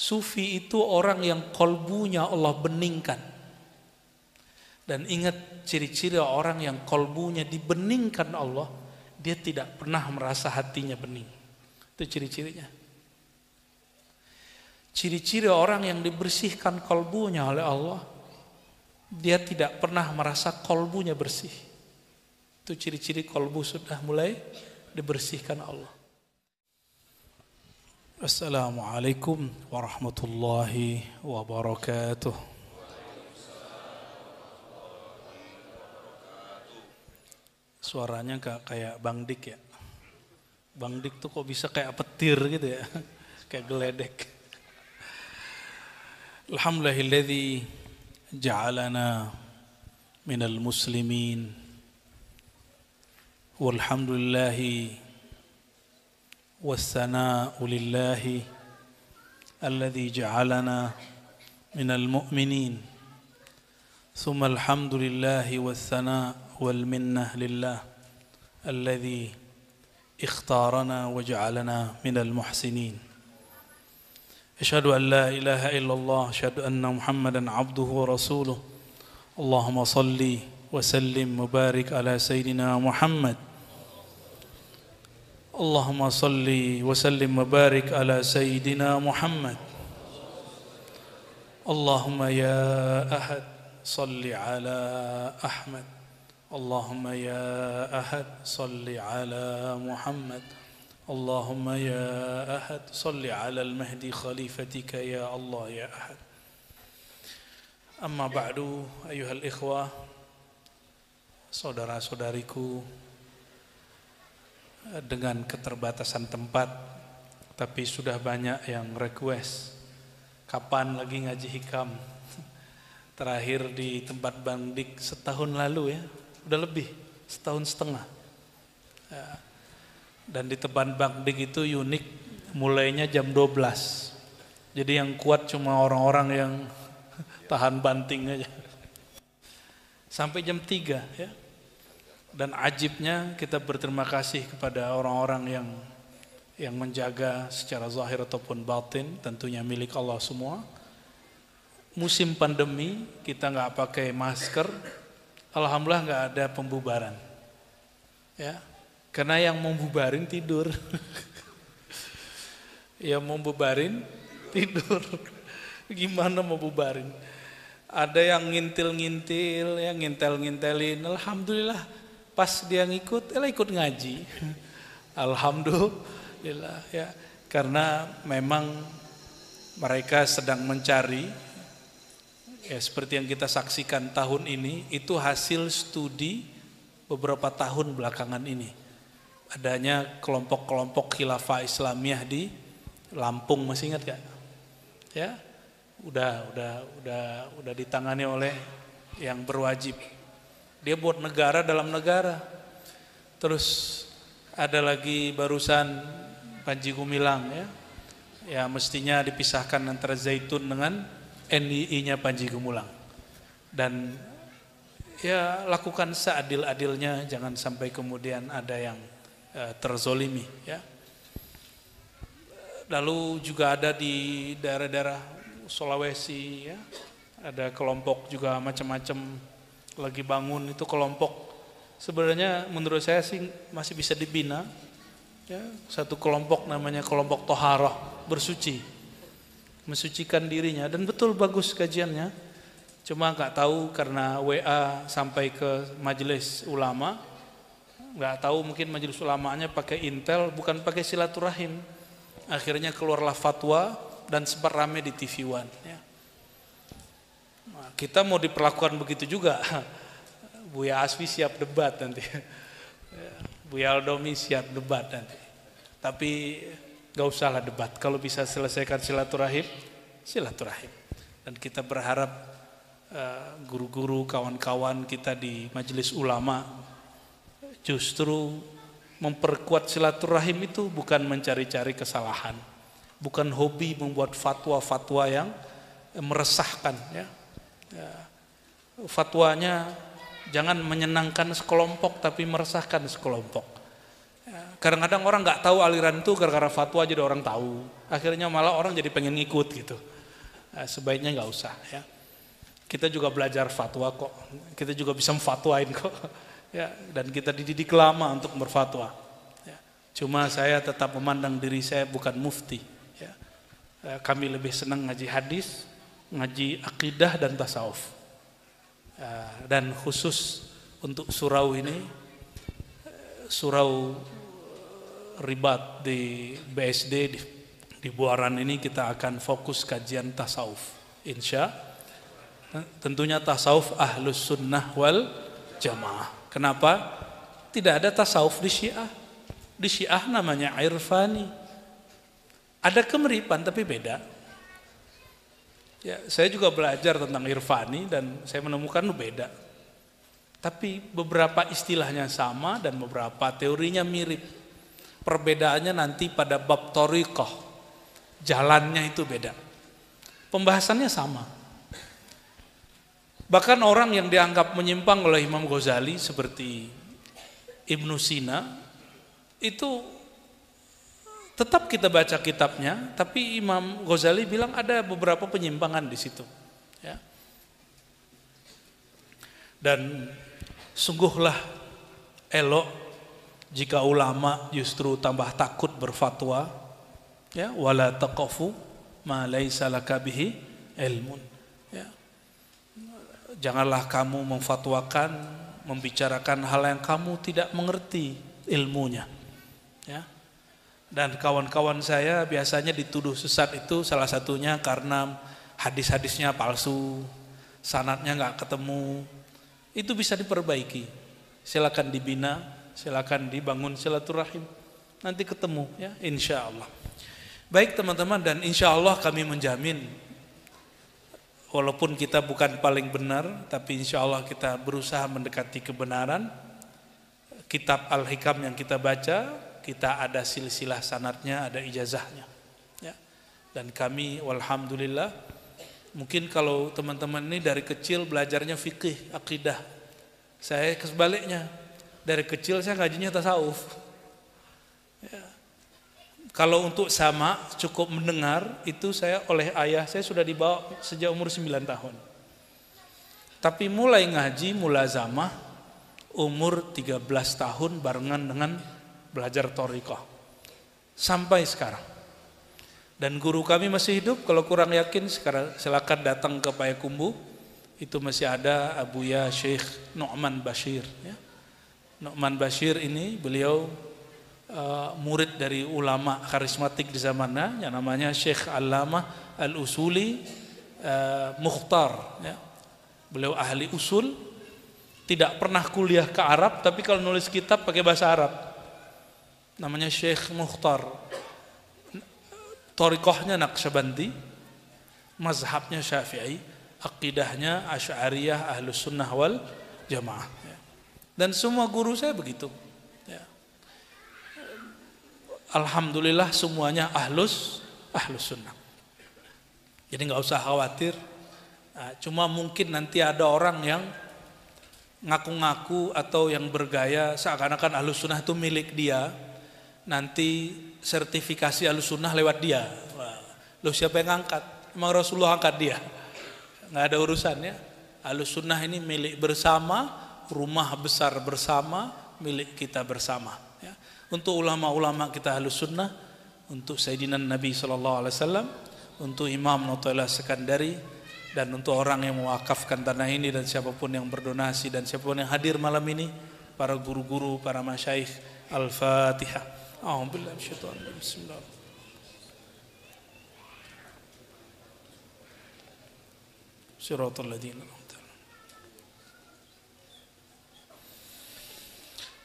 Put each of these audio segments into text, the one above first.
Sufi itu orang yang kolbunya Allah beningkan. Dan ingat ciri-ciri orang yang kolbunya dibeningkan Allah, dia tidak pernah merasa hatinya bening. Itu ciri-cirinya. Ciri-ciri orang yang dibersihkan kolbunya oleh Allah, dia tidak pernah merasa kolbunya bersih. Itu ciri-ciri kolbu sudah mulai dibersihkan Allah. Assalamualaikum warahmatullahi wabarakatuh. Suaranya kayak, kayak Bang Dik ya. Bang Dik tuh kok bisa kayak petir gitu ya. kayak geledek. Alhamdulillahilladzi ja'alana minal muslimin. Walhamdulillahi والثناء لله الذي جعلنا من المؤمنين ثم الحمد لله والثناء والمنه لله الذي اختارنا وجعلنا من المحسنين اشهد ان لا اله الا الله اشهد ان محمدا عبده ورسوله اللهم صل وسلم وبارك على سيدنا محمد اللهم صل وسلم وبارك على سيدنا محمد اللهم يا احد صل على احمد اللهم يا احد صل على محمد اللهم يا احد صل على المهدي خليفتك يا الله يا احد اما بعد ايها الاخوه saudara-saudariku dengan keterbatasan tempat, tapi sudah banyak yang request. Kapan lagi ngaji hikam? Terakhir di tempat Bandik setahun lalu ya, udah lebih, setahun setengah. Ya. Dan di tempat Bandik itu unik, mulainya jam 12. Jadi yang kuat cuma orang-orang yang tahan banting aja. Sampai jam 3 ya. Dan ajibnya kita berterima kasih kepada orang-orang yang yang menjaga secara zahir ataupun batin tentunya milik Allah semua. Musim pandemi kita nggak pakai masker, alhamdulillah nggak ada pembubaran. Ya, karena yang membubarin tidur. yang membubarin tidur. Gimana mau bubarin? Ada yang ngintil-ngintil, yang ngintel-ngintelin. Alhamdulillah Pas dia ngikut, elah eh, ikut ngaji. Alhamdulillah ya. Karena memang mereka sedang mencari ya seperti yang kita saksikan tahun ini itu hasil studi beberapa tahun belakangan ini. Adanya kelompok-kelompok khilafah Islamiyah di Lampung masih ingat gak? Ya, udah udah udah udah ditangani oleh yang berwajib dia buat negara dalam negara. Terus ada lagi barusan Panji Gumilang ya. Ya mestinya dipisahkan antara Zaitun dengan NII-nya Panji Gumilang. Dan ya lakukan seadil-adilnya jangan sampai kemudian ada yang eh, terzolimi ya. Lalu juga ada di daerah-daerah Sulawesi ya. Ada kelompok juga macam-macam lagi bangun itu kelompok sebenarnya menurut saya sih masih bisa dibina ya, satu kelompok namanya kelompok toharoh bersuci mensucikan dirinya dan betul bagus kajiannya cuma nggak tahu karena WA sampai ke majelis ulama nggak tahu mungkin majelis ulamanya pakai intel bukan pakai silaturahim akhirnya keluarlah fatwa dan sempat rame di TV One kita mau diperlakukan begitu juga. Buya Asfi siap debat nanti. Buya Aldomi siap debat nanti. Tapi gak usahlah debat. Kalau bisa selesaikan silaturahim, silaturahim. Dan kita berharap eh, guru-guru, kawan-kawan kita di majelis ulama justru memperkuat silaturahim itu bukan mencari-cari kesalahan, bukan hobi membuat fatwa-fatwa yang meresahkan ya ya, fatwanya jangan menyenangkan sekelompok tapi meresahkan sekelompok ya. kadang-kadang orang nggak tahu aliran itu gara-gara fatwa jadi orang tahu akhirnya malah orang jadi pengen ngikut gitu nah, sebaiknya nggak usah ya kita juga belajar fatwa kok kita juga bisa memfatwain kok ya dan kita dididik lama untuk berfatwa ya. cuma saya tetap memandang diri saya bukan mufti ya. eh, kami lebih senang ngaji hadis ngaji akidah dan tasawuf. Ya, dan khusus untuk surau ini, surau eh, ribat di BSD di, di Buaran ini kita akan fokus kajian tasawuf. Insya eh, tentunya tasawuf ahlus sunnah wal jamaah. Kenapa? Tidak ada tasawuf di syiah. Di syiah namanya irfani. Ada kemiripan tapi beda Ya, saya juga belajar tentang Irfani dan saya menemukan beda. Tapi beberapa istilahnya sama dan beberapa teorinya mirip. Perbedaannya nanti pada bab torikoh. Jalannya itu beda. Pembahasannya sama. Bahkan orang yang dianggap menyimpang oleh Imam Ghazali seperti Ibnu Sina itu Tetap kita baca kitabnya, tapi Imam Ghazali bilang ada beberapa penyimpangan di situ. Ya. Dan sungguhlah elok jika ulama justru tambah takut berfatwa, ya wala taqafu ma laisa laka bihi ilmun. Ya. Janganlah kamu memfatwakan membicarakan hal yang kamu tidak mengerti ilmunya. Dan kawan-kawan saya biasanya dituduh sesat itu salah satunya karena hadis-hadisnya palsu, sanatnya nggak ketemu. Itu bisa diperbaiki. Silakan dibina, silakan dibangun silaturahim. Nanti ketemu ya, insya Allah. Baik teman-teman dan insya Allah kami menjamin walaupun kita bukan paling benar, tapi insya Allah kita berusaha mendekati kebenaran. Kitab Al-Hikam yang kita baca, kita ada silsilah sanatnya, ada ijazahnya. Ya. Dan kami, walhamdulillah, mungkin kalau teman-teman ini dari kecil belajarnya fikih, akidah. Saya kesebaliknya, dari kecil saya ngajinya tasawuf. Ya. Kalau untuk sama cukup mendengar itu saya oleh ayah saya sudah dibawa sejak umur 9 tahun. Tapi mulai ngaji mulai mulazamah umur 13 tahun barengan dengan belajar torikoh sampai sekarang. Dan guru kami masih hidup, kalau kurang yakin sekarang silakan datang ke Payakumbu, itu masih ada Abu Abuya Syekh Nu'man Bashir. Ya. Nu'man Bashir ini beliau uh, murid dari ulama karismatik di zamannya, yang namanya Syekh Allamah Al-Usuli uh, Mukhtar. Ya. Beliau ahli usul, tidak pernah kuliah ke Arab, tapi kalau nulis kitab pakai bahasa Arab namanya Syekh Mukhtar Torikohnya Naqsyabandi Mazhabnya Syafi'i Akidahnya Ash'ariyah Ahlus Sunnah wal Jamaah ya. Dan semua guru saya begitu ya. Alhamdulillah semuanya Ahlus Ahlus Sunnah jadi nggak usah khawatir. Nah, cuma mungkin nanti ada orang yang ngaku-ngaku atau yang bergaya seakan-akan ahlus sunnah itu milik dia nanti sertifikasi alusunah lewat dia. Loh siapa yang angkat? Emang Rasulullah angkat dia? Nggak ada urusannya. Alusunah ini milik bersama, rumah besar bersama, milik kita bersama. Ya? Untuk ulama-ulama kita sunnah untuk Sayyidina Nabi Shallallahu Alaihi Wasallam, untuk Imam Nutailah Sekandari, dan untuk orang yang mewakafkan tanah ini dan siapapun yang berdonasi dan siapapun yang hadir malam ini, para guru-guru, para masyaikh, Al-Fatihah. أعوذ بالله من الشيطان بسم الله صراط الذين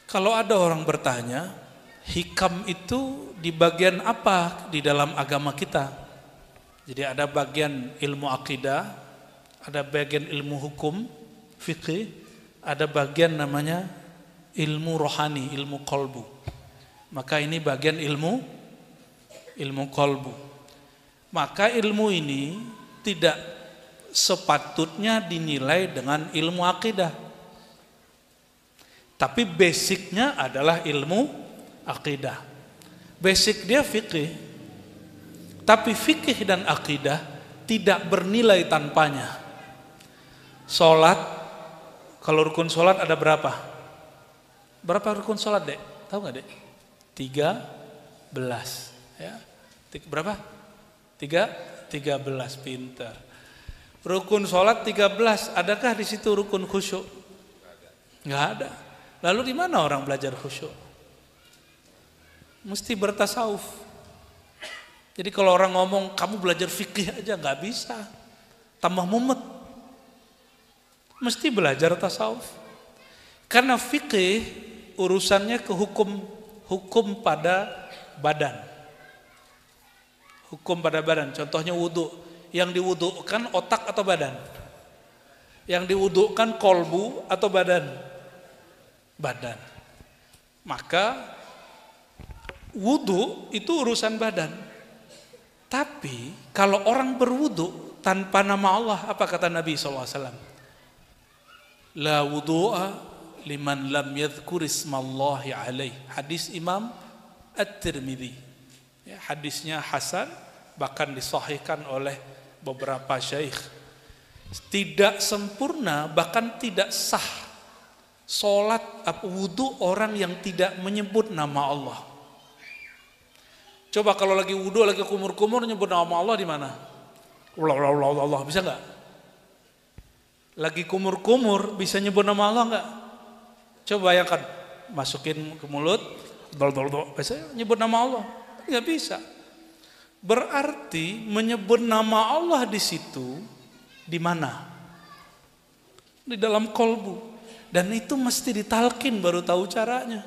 Kalau ada orang bertanya, hikam itu di bagian apa di dalam agama kita? Jadi ada bagian ilmu akidah, ada bagian ilmu hukum, fikih, ada bagian namanya ilmu rohani, ilmu kolbu. Maka ini bagian ilmu ilmu kolbu. Maka ilmu ini tidak sepatutnya dinilai dengan ilmu akidah. Tapi basicnya adalah ilmu akidah. Basic dia fikih. Tapi fikih dan akidah tidak bernilai tanpanya. Sholat, kalau rukun sholat ada berapa? Berapa rukun sholat dek? Tahu nggak dek? 13. Ya. Berapa? 3 13 pintar. Rukun sholat 13, adakah di situ rukun khusyuk? Enggak ada. Lalu di mana orang belajar khusyuk? Mesti bertasawuf. Jadi kalau orang ngomong kamu belajar fikih aja nggak bisa, tambah mumet. Mesti belajar tasawuf. Karena fikih urusannya ke hukum hukum pada badan. Hukum pada badan, contohnya wudhu. Yang diwudhukan otak atau badan? Yang diwudhukan kolbu atau badan? Badan. Maka wudhu itu urusan badan. Tapi kalau orang berwudhu tanpa nama Allah, apa kata Nabi SAW? La wudhu'a liman lam yadhkur ismallahi alaih. Hadis Imam at tirmidhi Ya, hadisnya hasan bahkan disahihkan oleh beberapa syaikh. Tidak sempurna bahkan tidak sah solat wudu orang yang tidak menyebut nama Allah. Coba kalau lagi wudhu lagi kumur-kumur nyebut nama Allah di mana? Allah Allah Allah Allah bisa nggak? Lagi kumur-kumur bisa nyebut nama Allah nggak? Coba bayangkan, masukin ke mulut, dol dol dol, biasanya nyebut nama Allah, nggak bisa. Berarti menyebut nama Allah di situ, di mana? Di dalam kolbu. Dan itu mesti ditalkin baru tahu caranya.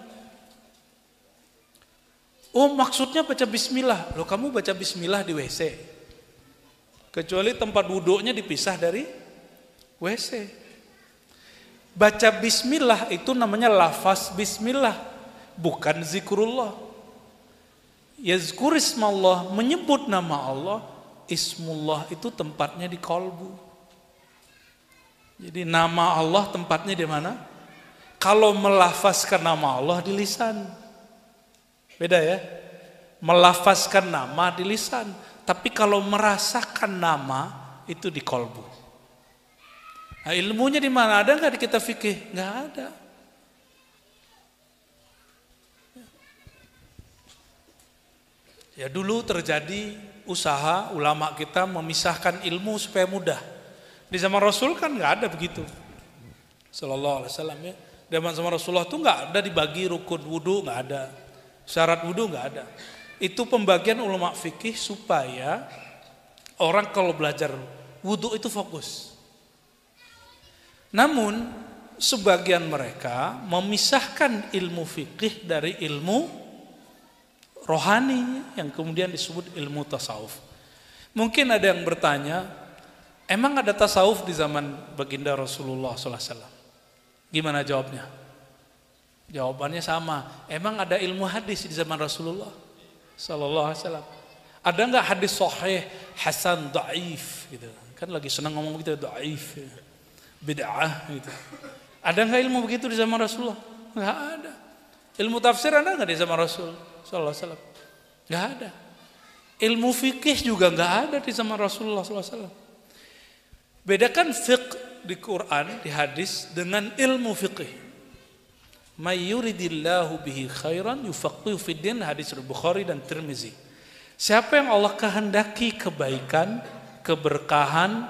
Oh maksudnya baca bismillah. Loh kamu baca bismillah di WC. Kecuali tempat duduknya dipisah dari WC. Baca bismillah itu namanya lafaz bismillah, bukan zikrullah. Yazkurismallah menyebut nama Allah, ismullah itu tempatnya di kolbu. Jadi nama Allah tempatnya di mana? Kalau melafazkan nama Allah di lisan. Beda ya? Melafazkan nama di lisan. Tapi kalau merasakan nama itu di kolbu. Nah, ilmunya di mana ada nggak di kita fikih? Nggak ada. Ya dulu terjadi usaha ulama kita memisahkan ilmu supaya mudah. Di zaman Rasul kan nggak ada begitu. Sallallahu alaihi wasallam ya. Di zaman sama Rasulullah tuh nggak ada dibagi rukun wudhu nggak ada. Syarat wudhu nggak ada. Itu pembagian ulama fikih supaya orang kalau belajar wudhu itu fokus. Namun sebagian mereka memisahkan ilmu fikih dari ilmu rohani yang kemudian disebut ilmu tasawuf. Mungkin ada yang bertanya, emang ada tasawuf di zaman baginda Rasulullah SAW? Gimana jawabnya? Jawabannya sama. Emang ada ilmu hadis di zaman Rasulullah SAW? Ada nggak hadis sahih, hasan, daif gitu? Kan lagi senang ngomong gitu, daif. Gitu bid'ah gitu. Ada nggak ilmu begitu di zaman Rasulullah? Nggak ada. Ilmu tafsir ada nggak di zaman Rasul Sallallahu Alaihi Wasallam? Nggak ada. Ilmu fikih juga nggak ada di zaman Rasulullah Sallallahu Alaihi Wasallam. Bedakan fiqh di Quran, di hadis dengan ilmu fikih. Mayyuridillahu bihi khairan yufaqihu fiddin hadis Bukhari dan Tirmizi. Siapa yang Allah kehendaki kebaikan, keberkahan,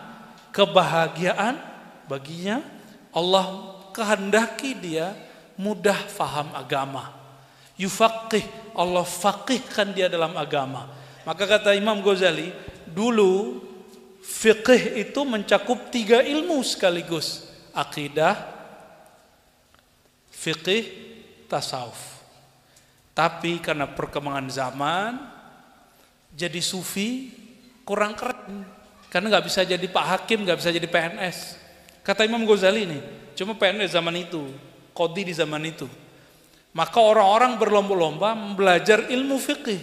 kebahagiaan, Baginya Allah kehendaki dia mudah faham agama. Yufaqih, Allah faqihkan dia dalam agama. Maka kata Imam Ghazali, dulu fiqih itu mencakup tiga ilmu sekaligus. Akidah, fiqih, tasawuf. Tapi karena perkembangan zaman, jadi sufi kurang keren. Karena nggak bisa jadi Pak Hakim, nggak bisa jadi PNS. Kata Imam Ghazali nih, cuma pendek zaman itu, kodi di zaman itu. Maka orang-orang berlomba-lomba belajar ilmu fikih,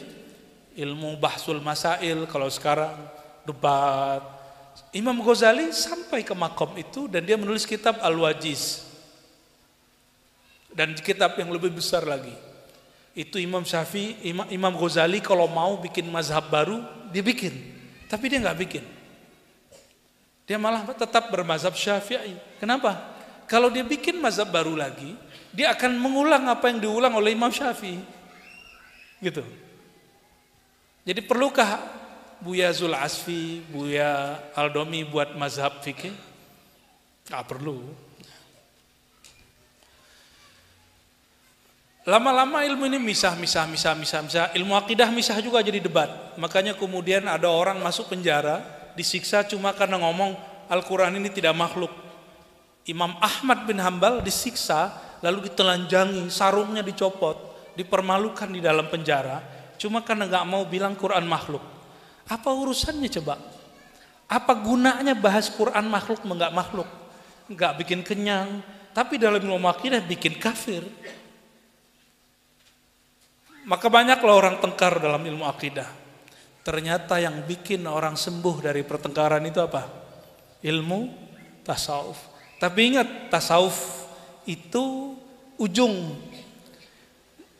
ilmu bahsul masail kalau sekarang debat. Imam Ghazali sampai ke makom itu dan dia menulis kitab Al-Wajiz. Dan kitab yang lebih besar lagi. Itu Imam Syafi'i, Imam Ghazali kalau mau bikin mazhab baru, dibikin. Tapi dia nggak bikin. Dia malah tetap bermazhab syafi'i. Kenapa? Kalau dia bikin mazhab baru lagi, dia akan mengulang apa yang diulang oleh Imam Syafi'i. Gitu. Jadi perlukah Buya Zul Asfi, Buya Aldomi buat mazhab fikih? Tidak perlu. Lama-lama ilmu ini misah, misah, misah, misah, misah. Ilmu akidah misah juga jadi debat. Makanya kemudian ada orang masuk penjara, disiksa cuma karena ngomong Al-Quran ini tidak makhluk. Imam Ahmad bin Hambal disiksa lalu ditelanjangi, sarungnya dicopot, dipermalukan di dalam penjara cuma karena nggak mau bilang Quran makhluk. Apa urusannya coba? Apa gunanya bahas Quran makhluk menggak makhluk? Nggak bikin kenyang, tapi dalam ilmu akidah bikin kafir. Maka banyaklah orang tengkar dalam ilmu akidah. Ternyata yang bikin orang sembuh dari pertengkaran itu apa? Ilmu tasawuf. Tapi ingat tasawuf itu ujung.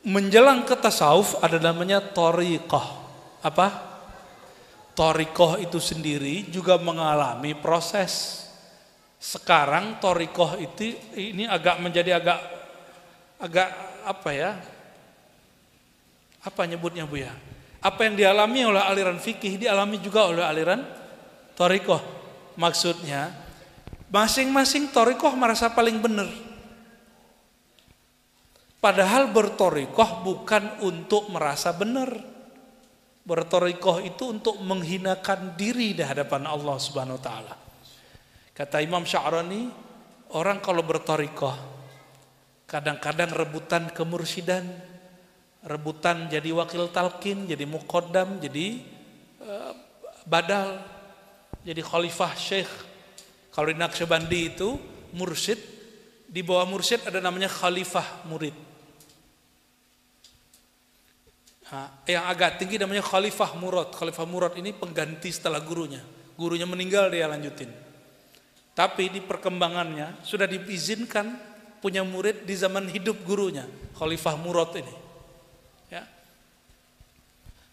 Menjelang ke tasawuf ada namanya toriqoh. Apa? Torikoh itu sendiri juga mengalami proses. Sekarang torikoh itu ini agak menjadi agak agak apa ya? Apa nyebutnya bu ya? Apa yang dialami oleh aliran fikih dialami juga oleh aliran torikoh. Maksudnya masing-masing torikoh merasa paling benar. Padahal bertorikoh bukan untuk merasa benar. Bertorikoh itu untuk menghinakan diri di hadapan Allah Subhanahu wa taala. Kata Imam Syahrani, orang kalau bertorikoh kadang-kadang rebutan kemursidan rebutan jadi wakil talqin, jadi mukodam, jadi eh, badal, jadi khalifah syekh. Kalau di Naksabandi itu mursyid, di bawah mursyid ada namanya khalifah murid. Nah, yang agak tinggi namanya khalifah murad. Khalifah murad ini pengganti setelah gurunya. Gurunya meninggal dia lanjutin. Tapi di perkembangannya sudah diizinkan punya murid di zaman hidup gurunya, Khalifah Murad ini.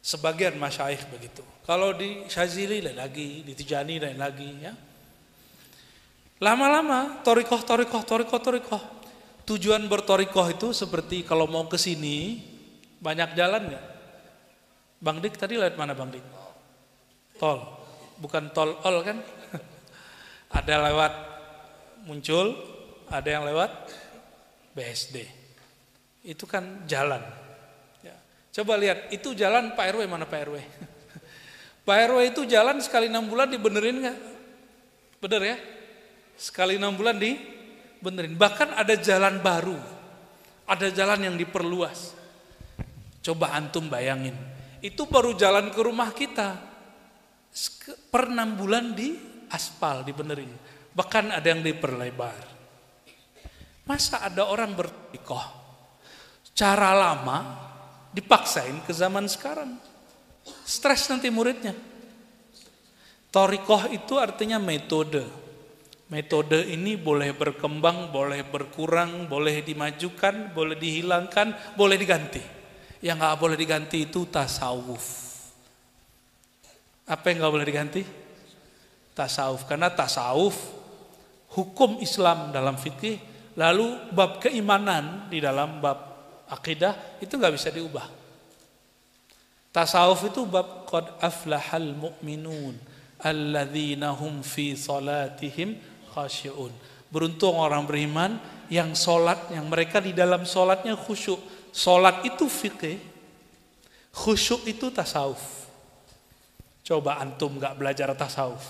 Sebagian masyaikh begitu. Kalau di Syazili lain lagi, di Tijani lain lagi ya. Lama-lama torikoh, torikoh, torikoh, torikoh. Tujuan bertorikoh itu seperti kalau mau ke sini banyak jalan ya. Bang Dik tadi lewat mana Bang Dik? Tol, bukan tol ol kan? ada lewat muncul, ada yang lewat BSD. Itu kan jalan. Coba lihat, itu jalan Pak RW mana Pak RW? Pak RW itu jalan sekali enam bulan dibenerin nggak? Bener ya? Sekali enam bulan dibenerin. Bahkan ada jalan baru, ada jalan yang diperluas. Coba antum bayangin, itu baru jalan ke rumah kita. Per enam bulan di aspal dibenerin. Bahkan ada yang diperlebar. Masa ada orang bertikoh? Cara lama dipaksain ke zaman sekarang. Stres nanti muridnya. Torikoh itu artinya metode. Metode ini boleh berkembang, boleh berkurang, boleh dimajukan, boleh dihilangkan, boleh diganti. Yang nggak boleh diganti itu tasawuf. Apa yang nggak boleh diganti? Tasawuf. Karena tasawuf, hukum Islam dalam fikih, lalu bab keimanan di dalam bab akidah itu nggak bisa diubah. Tasawuf itu bab qad aflahal mu'minun alladzina hum fi salatihim khasyi'un. Beruntung orang beriman yang salat yang mereka di dalam salatnya khusyuk. Salat itu fikih, khusyuk itu tasawuf. Coba antum nggak belajar tasawuf,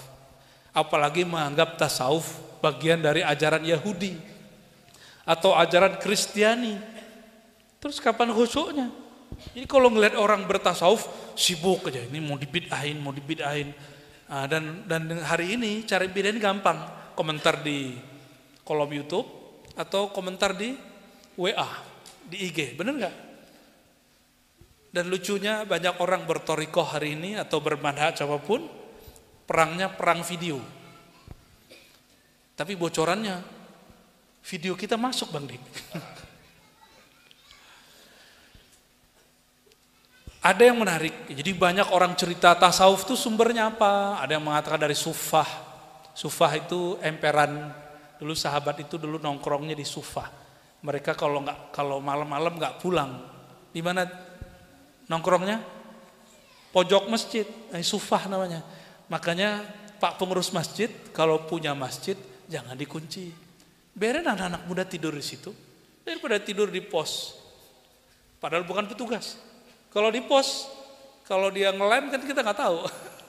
apalagi menganggap tasawuf bagian dari ajaran Yahudi atau ajaran Kristiani Terus kapan khusyuknya? Jadi kalau ngelihat orang bertasawuf sibuk aja ini mau dibidahin, mau dibidahin. Nah, dan dan hari ini cari bidan gampang. Komentar di kolom YouTube atau komentar di WA, di IG, bener nggak? Dan lucunya banyak orang bertoriko hari ini atau bermanhaaj apapun, perangnya perang video. Tapi bocorannya video kita masuk Bang Dik. Ada yang menarik, jadi banyak orang cerita tasawuf itu sumbernya apa? Ada yang mengatakan dari sufah. Sufah itu emperan, dulu sahabat itu dulu nongkrongnya di sufah. Mereka kalau nggak kalau malam-malam nggak pulang, di mana nongkrongnya? Pojok masjid, eh, sufah namanya. Makanya Pak pengurus masjid kalau punya masjid jangan dikunci. Biarin anak-anak muda tidur di situ daripada tidur di pos. Padahal bukan petugas. Kalau di pos, kalau dia ngelem kan kita nggak tahu.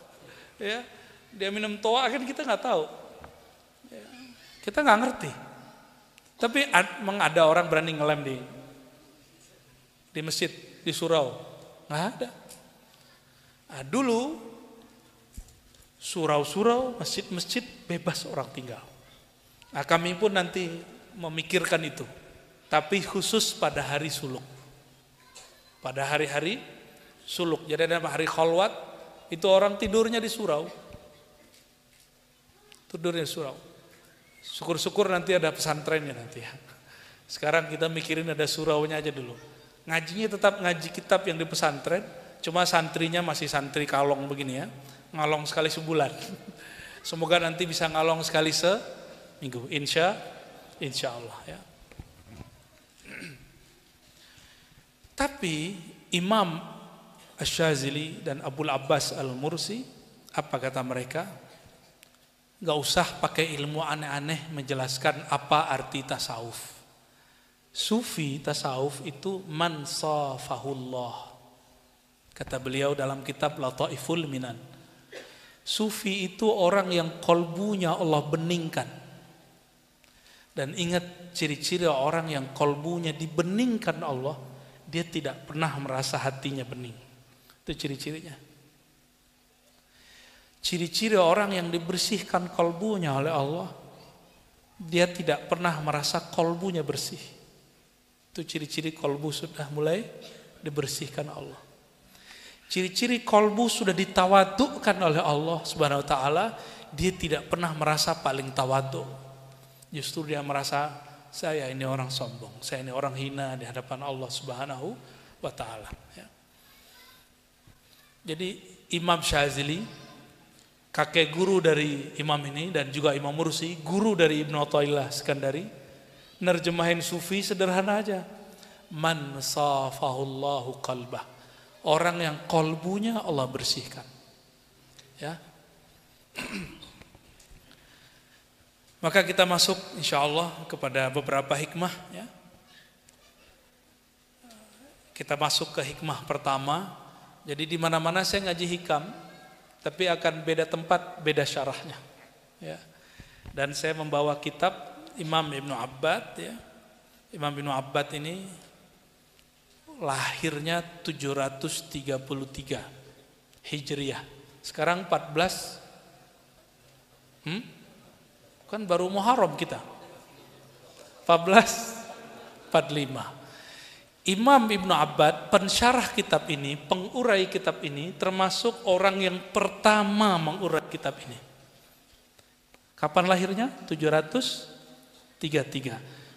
ya, dia minum toa kan kita nggak tahu. Ya, kita nggak ngerti. Tapi mengada orang berani ngelem di di masjid, di surau. Nggak ada. Nah, dulu surau-surau, masjid-masjid bebas orang tinggal. Nah, kami pun nanti memikirkan itu. Tapi khusus pada hari suluk pada hari-hari suluk. Jadi ada hari kholwat, itu orang tidurnya di surau. Tidurnya di surau. Syukur-syukur nanti ada pesantrennya nanti ya. Sekarang kita mikirin ada suraunya aja dulu. Ngajinya tetap ngaji kitab yang di pesantren, cuma santrinya masih santri kalong begini ya. Ngalong sekali sebulan. Semoga nanti bisa ngalong sekali seminggu. Insya, insya Allah ya. Tapi Imam Ash-Shazili dan Abdul Abbas Al-Mursi, apa kata mereka? Gak usah pakai ilmu aneh-aneh menjelaskan apa arti tasawuf. Sufi tasawuf itu man safahullah. Kata beliau dalam kitab Lataiful Minan. Sufi itu orang yang kolbunya Allah beningkan. Dan ingat ciri-ciri orang yang kolbunya dibeningkan Allah, dia tidak pernah merasa hatinya bening. Itu ciri-cirinya. Ciri-ciri orang yang dibersihkan kolbunya oleh Allah, dia tidak pernah merasa kolbunya bersih. Itu ciri-ciri kolbu sudah mulai dibersihkan Allah. Ciri-ciri kolbu sudah ditawadukkan oleh Allah Subhanahu wa taala, dia tidak pernah merasa paling tawaduk. Justru dia merasa saya ini orang sombong, saya ini orang hina di hadapan Allah Subhanahu wa taala. Ya. Jadi Imam Syazili, kakek guru dari imam ini dan juga Imam Mursi, guru dari Ibnu Athaillah Skandari, nerjemahin sufi sederhana aja. Man safahullahu qalbah. Orang yang kolbunya Allah bersihkan. Ya. Maka kita masuk insya Allah kepada beberapa hikmah. Ya. Kita masuk ke hikmah pertama. Jadi di mana-mana saya ngaji hikam, tapi akan beda tempat, beda syarahnya. Ya. Dan saya membawa kitab Imam Ibn Abbad. Ya. Imam Ibn Abbad ini lahirnya 733 Hijriah. Sekarang 14 hmm? Kan baru Muharram kita. 14 45. Imam Ibnu Abbad pensyarah kitab ini, pengurai kitab ini termasuk orang yang pertama mengurai kitab ini. Kapan lahirnya? 733.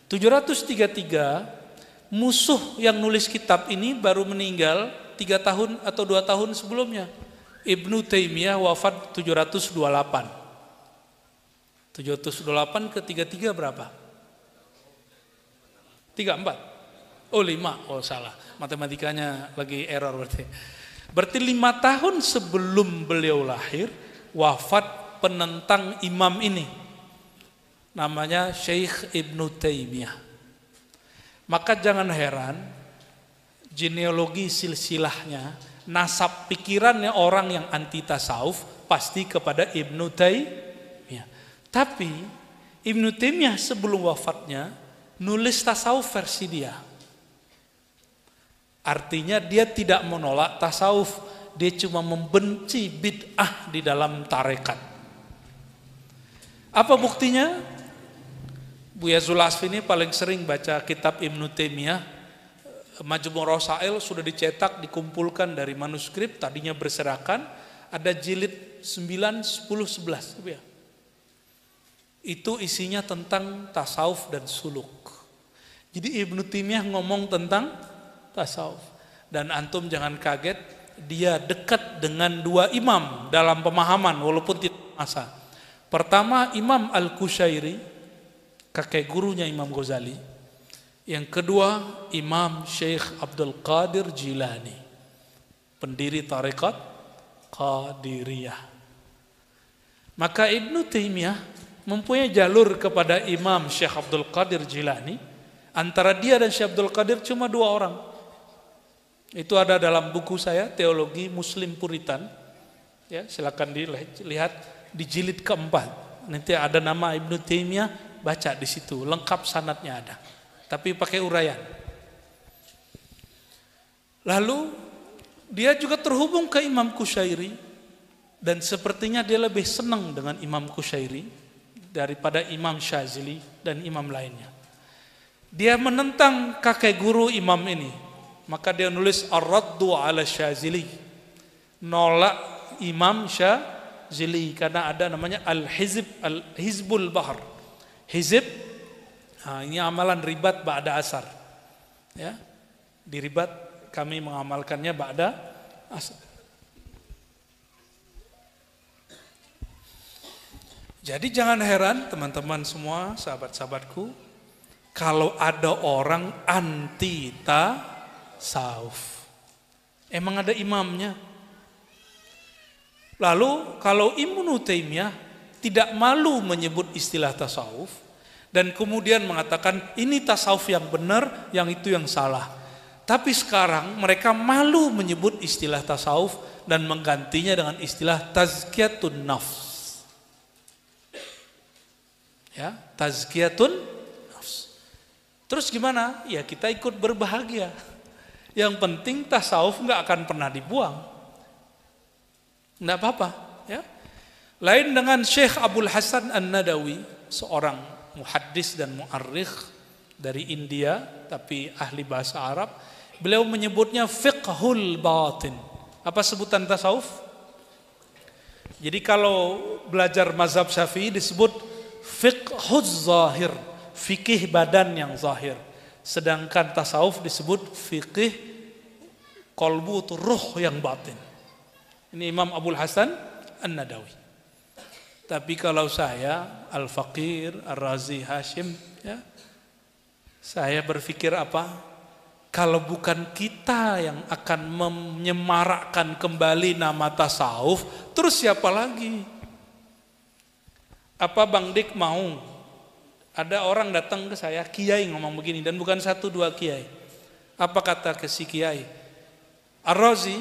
733 musuh yang nulis kitab ini baru meninggal 3 tahun atau 2 tahun sebelumnya. Ibnu Taimiyah wafat 728. 728 ke 33 berapa? 34. Oh 5, oh salah. Matematikanya lagi error berarti. Berarti 5 tahun sebelum beliau lahir, wafat penentang imam ini. Namanya Syekh Ibnu Taimiyah. Maka jangan heran, genealogi silsilahnya, nasab pikirannya orang yang anti tasawuf pasti kepada Ibnu Taimiyah tapi Ibnu Taimiyah sebelum wafatnya nulis tasawuf versi dia. Artinya dia tidak menolak tasawuf, dia cuma membenci bid'ah di dalam tarekat. Apa buktinya? Buya Zulasfi ini paling sering baca kitab Ibnu Taimiyah Majmu' Rosail sudah dicetak, dikumpulkan dari manuskrip, tadinya berserakan, ada jilid 9, 10, 11 itu isinya tentang tasawuf dan suluk. Jadi Ibnu Timyah ngomong tentang tasawuf. Dan antum jangan kaget, dia dekat dengan dua imam dalam pemahaman walaupun tidak masa. Pertama Imam Al-Kushairi, kakek gurunya Imam Ghazali. Yang kedua Imam Syekh Abdul Qadir Jilani, pendiri tarekat Qadiriyah. Maka Ibnu Taimiyah mempunyai jalur kepada Imam Syekh Abdul Qadir Jilani. Antara dia dan Syekh Abdul Qadir cuma dua orang. Itu ada dalam buku saya Teologi Muslim Puritan. Ya, silakan dilihat di jilid keempat. Nanti ada nama Ibnu Taimiyah, baca di situ, lengkap sanatnya ada. Tapi pakai urayan Lalu dia juga terhubung ke Imam Kusairi dan sepertinya dia lebih senang dengan Imam Kusairi daripada Imam Syazili dan imam lainnya. Dia menentang kakek guru imam ini. Maka dia nulis Ar-Raddu ala Syazili. Nolak Imam Syazili karena ada namanya Al-Hizb Al-Hizbul Bahar. Hizib ah, ini amalan ribat ba'da asar. Ya. Di ribat kami mengamalkannya ba'da asar. Jadi jangan heran teman-teman semua, sahabat-sahabatku, kalau ada orang anti tasawuf. Emang ada imamnya. Lalu kalau Ibnu Taimiyah tidak malu menyebut istilah tasawuf dan kemudian mengatakan ini tasawuf yang benar, yang itu yang salah. Tapi sekarang mereka malu menyebut istilah tasawuf dan menggantinya dengan istilah tazkiyatun nafs Ya, tazkiyatun nafs. Terus gimana? Ya kita ikut berbahagia. Yang penting tasawuf nggak akan pernah dibuang. Nggak apa-apa. Ya. Lain dengan Syekh Abdul Hasan An-Nadawi, seorang muhaddis dan muarrikh dari India, tapi ahli bahasa Arab. Beliau menyebutnya fiqhul batin. Apa sebutan tasawuf? Jadi kalau belajar mazhab syafi'i disebut fiqhuz zahir, fikih badan yang zahir. Sedangkan tasawuf disebut fikih kolbu itu ruh yang batin. Ini Imam Abdul Hasan An-Nadawi. Tapi kalau saya Al-Faqir, Ar-Razi, Hashim ya, saya berpikir apa? Kalau bukan kita yang akan menyemarakkan kembali nama tasawuf, terus siapa lagi? Apa Bang Dik mau? Ada orang datang ke saya, kiai ngomong begini, dan bukan satu dua kiai. Apa kata ke si kiai? Arrozi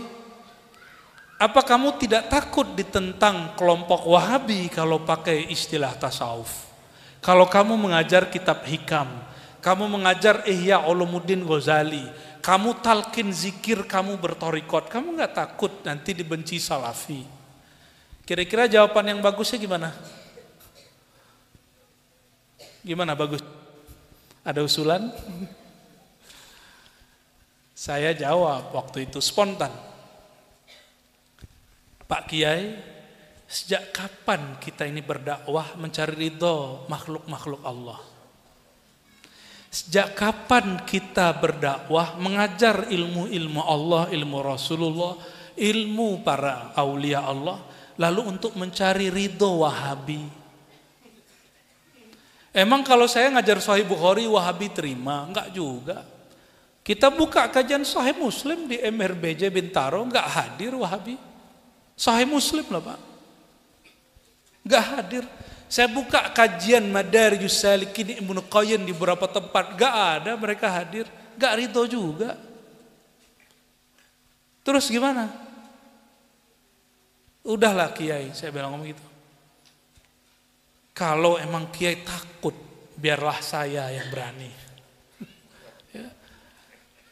apa kamu tidak takut ditentang kelompok wahabi kalau pakai istilah tasawuf? Kalau kamu mengajar kitab hikam, kamu mengajar Ihya Ulumuddin Ghazali, kamu talkin zikir, kamu bertorikot, kamu nggak takut nanti dibenci salafi. Kira-kira jawaban yang bagusnya gimana? Gimana bagus? Ada usulan? Saya jawab waktu itu spontan. Pak Kiai, sejak kapan kita ini berdakwah mencari ridho makhluk-makhluk Allah? Sejak kapan kita berdakwah mengajar ilmu-ilmu Allah, ilmu Rasulullah, ilmu para aulia Allah, lalu untuk mencari ridho Wahabi? Emang kalau saya ngajar Sahih Bukhari Wahabi terima? Enggak juga. Kita buka kajian Sahih Muslim di MRBJ Bintaro enggak hadir Wahabi. Sahih Muslim lah Pak. Enggak hadir. Saya buka kajian Madarijus kini Ibnu Qayyim di beberapa tempat enggak ada mereka hadir. Enggak rito juga. Terus gimana? Udahlah Kiai, saya bilang ngomong gitu. Kalau emang kiai takut, biarlah saya yang berani. ya.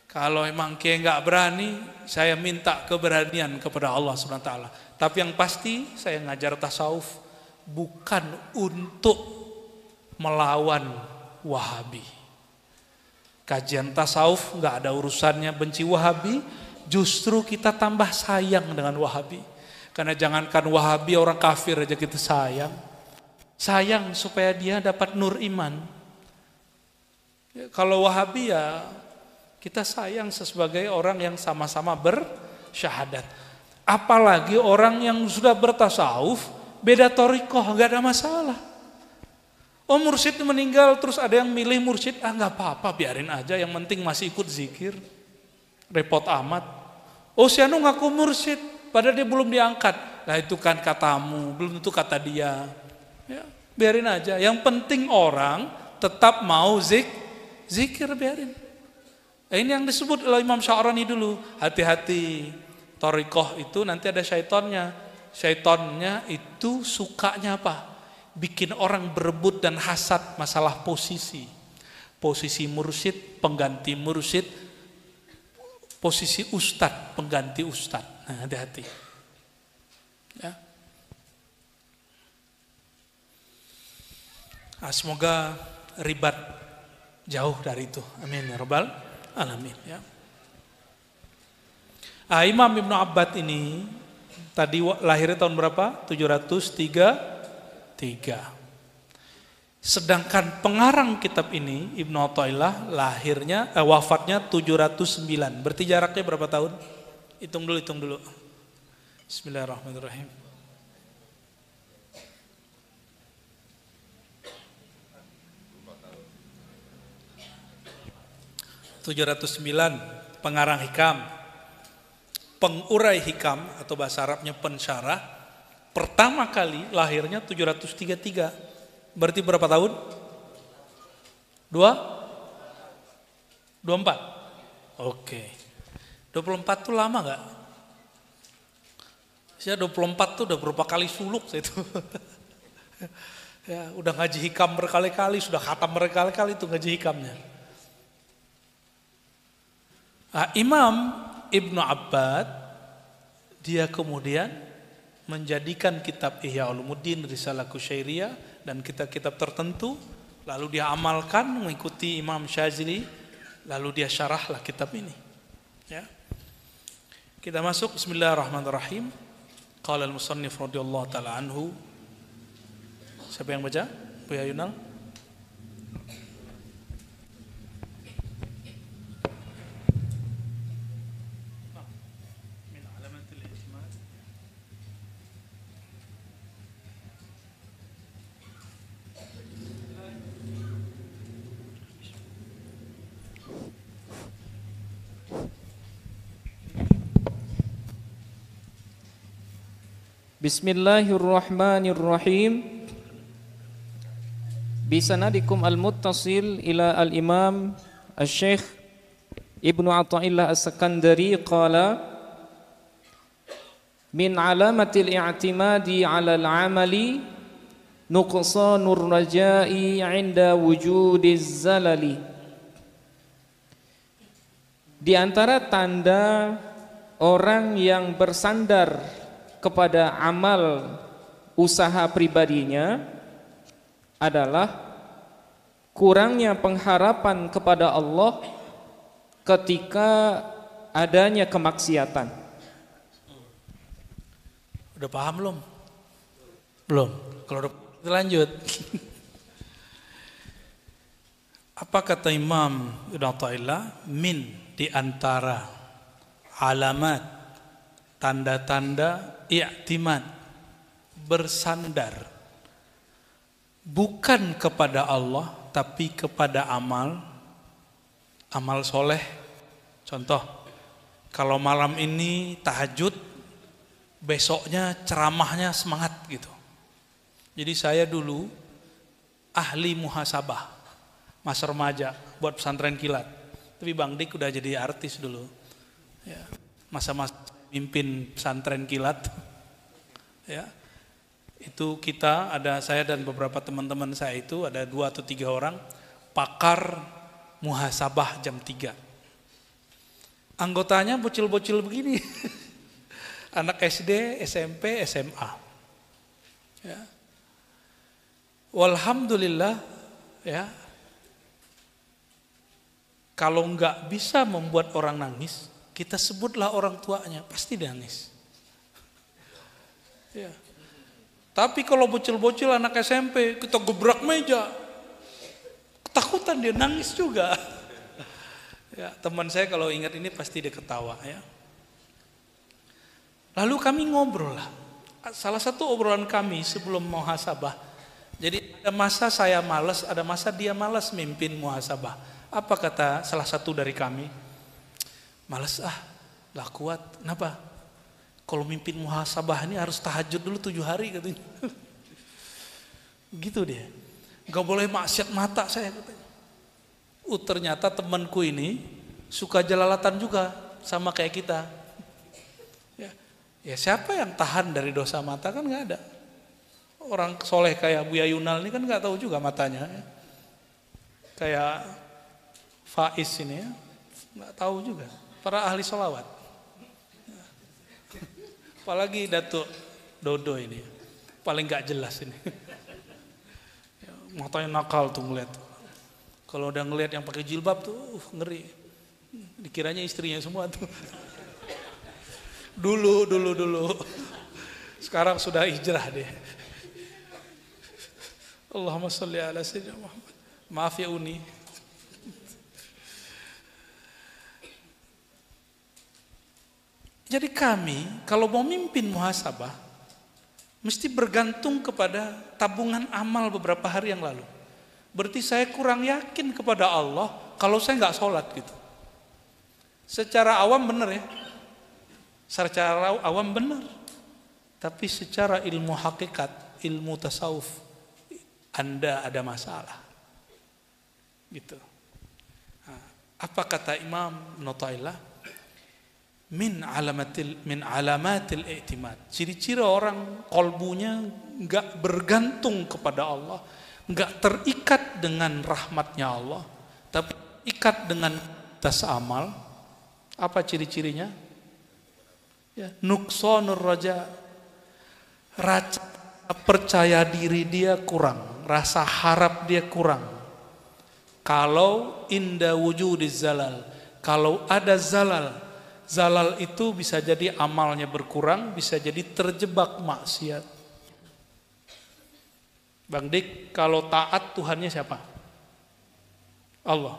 Kalau emang kiai nggak berani, saya minta keberanian kepada Allah Subhanahu Wa Taala. Tapi yang pasti saya ngajar tasawuf bukan untuk melawan Wahabi. Kajian tasawuf nggak ada urusannya benci Wahabi, justru kita tambah sayang dengan Wahabi. Karena jangankan Wahabi orang kafir aja kita sayang sayang supaya dia dapat nur iman. Kalau wahabi ya kita sayang sebagai orang yang sama-sama bersyahadat. Apalagi orang yang sudah bertasawuf, beda torikoh, gak ada masalah. Oh mursid meninggal terus ada yang milih mursid ah nggak apa-apa biarin aja yang penting masih ikut zikir. Repot amat. Oh si Anu ngaku mursyid, padahal dia belum diangkat. Nah itu kan katamu, belum tentu kata dia. Ya, biarin aja. Yang penting orang tetap mau zik, zikir biarin. Eh, ini yang disebut oleh Imam Sya'rani dulu. Hati-hati. Torikoh itu nanti ada syaitonnya. Syaitonnya itu sukanya apa? Bikin orang berebut dan hasad masalah posisi. Posisi mursid, pengganti mursid, posisi ustad, pengganti ustad. Nah, hati-hati. Ya. Nah, semoga ribat jauh dari itu. Amin ya Rabbal Alamin. Ya. Nah, Imam Ibn Abbad ini tadi lahirnya tahun berapa? 733. Sedangkan pengarang kitab ini Ibnu Athaillah lahirnya eh, wafatnya 709. Berarti jaraknya berapa tahun? Hitung dulu, hitung dulu. Bismillahirrahmanirrahim. 709 pengarang hikam pengurai hikam atau bahasa Arabnya pensyarah pertama kali lahirnya 733 berarti berapa tahun? 2 24 oke 24 tuh lama nggak? Saya 24 tuh udah berapa kali suluk itu. ya, udah ngaji hikam berkali-kali, sudah khatam berkali-kali itu ngaji hikamnya. Nah, Imam Ibnu Abbad dia kemudian menjadikan kitab Ihya Ulumuddin, Risalah Kusyairiyah dan kitab-kitab tertentu lalu dia amalkan mengikuti Imam Syazili lalu dia syarahlah kitab ini. Ya. Kita masuk Bismillahirrahmanirrahim. Qala al-musannif radhiyallahu taala anhu. Siapa yang baca? Bu Yunal? Bismillahirrahmanirrahim Bisanadikum al-muttasil ila al-imam al shaykh Ibnu Atta'illah as-Sakandari qala Min alamatil i'timadi ala al-amali Nuqsanur rajai inda wujudiz zalali Di antara tanda orang yang bersandar kepada amal usaha pribadinya adalah kurangnya pengharapan kepada Allah ketika adanya kemaksiatan. Udah paham belum? Belum. Kalau udah kita lanjut. Apa kata Imam Ibn Ta'illah? Min di antara alamat tanda-tanda i'timad bersandar bukan kepada Allah tapi kepada amal amal soleh contoh kalau malam ini tahajud besoknya ceramahnya semangat gitu jadi saya dulu ahli muhasabah masa remaja buat pesantren kilat tapi Bang Dik udah jadi artis dulu ya. masa-masa mimpin pesantren kilat ya itu kita ada saya dan beberapa teman-teman saya itu ada dua atau tiga orang pakar muhasabah jam tiga. anggotanya bocil-bocil begini anak SD SMP SMA ya walhamdulillah ya kalau nggak bisa membuat orang nangis kita sebutlah orang tuanya, pasti nangis. Ya. Tapi kalau bocil-bocil anak SMP, kita gebrak meja, ketakutan dia nangis juga. Ya, teman saya kalau ingat ini pasti dia ketawa ya. Lalu kami ngobrol lah. Salah satu obrolan kami sebelum muhasabah. Jadi ada masa saya malas, ada masa dia malas mimpin muhasabah. Apa kata salah satu dari kami? Males ah, gak kuat. Kenapa? Kalau mimpin muhasabah ini harus tahajud dulu tujuh hari katanya. gitu dia. Gak boleh maksiat mata saya katanya. Uh, ternyata temanku ini suka jelalatan juga sama kayak kita. Ya, ya siapa yang tahan dari dosa mata kan nggak ada. Orang soleh kayak Buya Yunal ini kan nggak tahu juga matanya. Ya. Kayak Faiz ini ya, nggak tahu juga para ahli solawat. Apalagi Datuk Dodo ini, paling gak jelas ini. Ya, matanya nakal tuh ngeliat. Kalau udah ngeliat yang pakai jilbab tuh uh, ngeri. Dikiranya istrinya semua tuh. Dulu, dulu, dulu. Sekarang sudah hijrah deh. Allahumma salli ala sayyidina Muhammad. Maaf ya Uni. Jadi kami kalau mau mimpin muhasabah mesti bergantung kepada tabungan amal beberapa hari yang lalu. Berarti saya kurang yakin kepada Allah kalau saya nggak sholat gitu. Secara awam benar ya. Secara awam benar. Tapi secara ilmu hakikat, ilmu tasawuf, Anda ada masalah. Gitu. Nah, apa kata Imam Notailah? min alamatil min alamatil i'timad. Ciri-ciri orang kolbunya nggak bergantung kepada Allah, nggak terikat dengan rahmatnya Allah, tapi ikat dengan tas amal. Apa ciri-cirinya? Ya, nuksonur raja raja percaya diri dia kurang, rasa harap dia kurang. Kalau indah wujud zalal, kalau ada zalal, zalal itu bisa jadi amalnya berkurang, bisa jadi terjebak maksiat. Bang Dik, kalau taat Tuhannya siapa? Allah.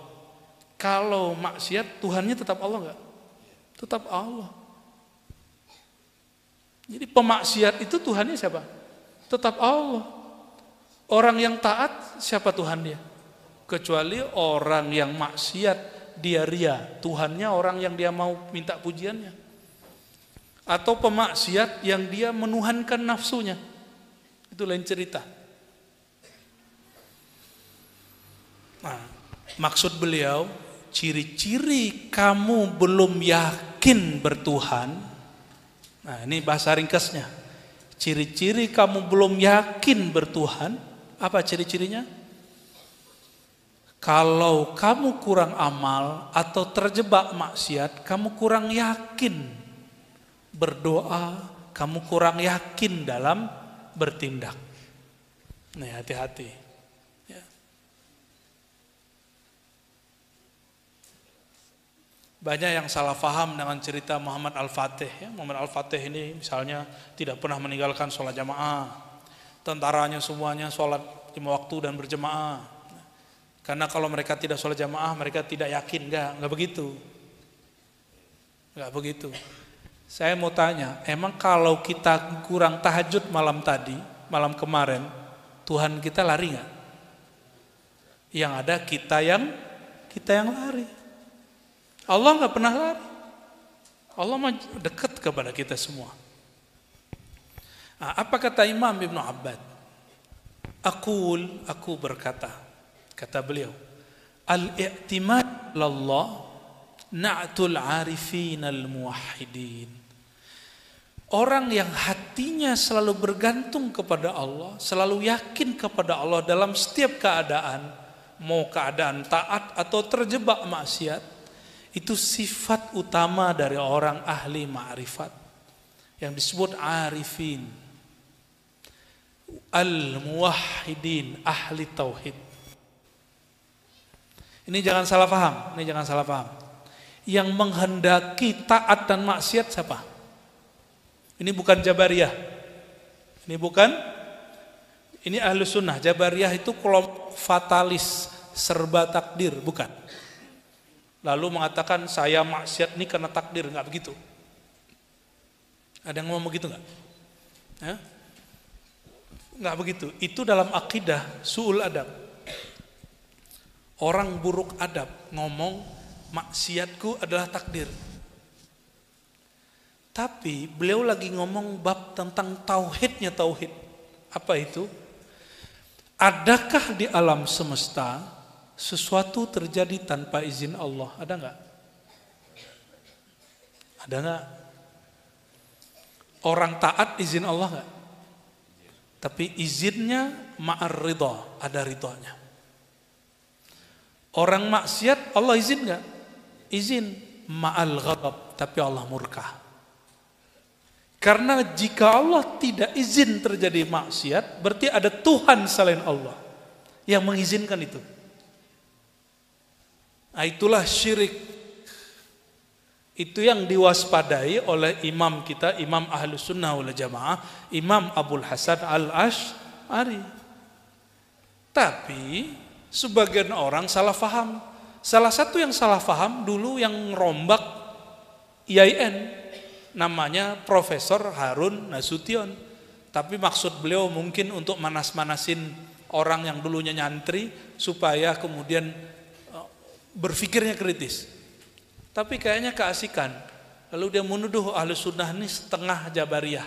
Kalau maksiat Tuhannya tetap Allah nggak? Tetap Allah. Jadi pemaksiat itu Tuhannya siapa? Tetap Allah. Orang yang taat siapa Tuhan dia? Kecuali orang yang maksiat dia ria, Tuhannya orang yang dia mau minta pujiannya. Atau pemaksiat yang dia menuhankan nafsunya. Itu lain cerita. Nah, maksud beliau, ciri-ciri kamu belum yakin bertuhan. Nah, ini bahasa ringkasnya. Ciri-ciri kamu belum yakin bertuhan, apa ciri-cirinya? Kalau kamu kurang amal atau terjebak maksiat, kamu kurang yakin berdoa, kamu kurang yakin dalam bertindak. Nah, hati-hati. Ya. Banyak yang salah faham dengan cerita Muhammad Al-Fatih. Ya, Muhammad Al-Fatih ini misalnya tidak pernah meninggalkan sholat jamaah. Tentaranya semuanya sholat lima waktu dan berjemaah karena kalau mereka tidak sholat jamaah, mereka tidak yakin. Enggak, enggak begitu. Enggak begitu. Saya mau tanya, emang kalau kita kurang tahajud malam tadi, malam kemarin, Tuhan kita lari nggak? Yang ada kita yang kita yang lari. Allah nggak pernah lari. Allah mah dekat kepada kita semua. Nah, apa kata Imam Ibn Abbad? Akul, aku berkata, Kata beliau, Al-i'timad lallah na'tul arifin al-muwahhidin. Orang yang hatinya selalu bergantung kepada Allah, selalu yakin kepada Allah dalam setiap keadaan, mau keadaan taat atau terjebak maksiat, itu sifat utama dari orang ahli ma'rifat yang disebut arifin al-muwahhidin, ahli tauhid. Ini jangan salah paham, ini jangan salah paham. Yang menghendaki taat dan maksiat siapa? Ini bukan Jabariyah. Ini bukan ini ahlu sunnah. Jabariyah itu kelompok fatalis, serba takdir, bukan. Lalu mengatakan saya maksiat ini karena takdir, nggak begitu. Ada yang ngomong begitu nggak? Ya? Nggak begitu. Itu dalam akidah suul adab. Orang buruk adab ngomong maksiatku adalah takdir. Tapi beliau lagi ngomong bab tentang tauhidnya tauhid. Apa itu? Adakah di alam semesta sesuatu terjadi tanpa izin Allah? Ada nggak? Ada nggak? Orang taat izin Allah nggak? Tapi izinnya ma'ar ridha, ada ridhonya. Orang maksiat Allah izin nggak? Izin ma'al ghadab, tapi Allah murka. Karena jika Allah tidak izin terjadi maksiat, berarti ada Tuhan selain Allah yang mengizinkan itu. Nah, itulah syirik. Itu yang diwaspadai oleh imam kita, Imam Ahlus Sunnah wal Jamaah, Imam Abdul Hasan Al-Ash'ari. Tapi sebagian orang salah faham. Salah satu yang salah faham dulu yang rombak IAIN namanya Profesor Harun Nasution. Tapi maksud beliau mungkin untuk manas-manasin orang yang dulunya nyantri supaya kemudian eh, berpikirnya kritis. Tapi kayaknya keasikan. Lalu dia menuduh ahli sunnah ini setengah jabariyah,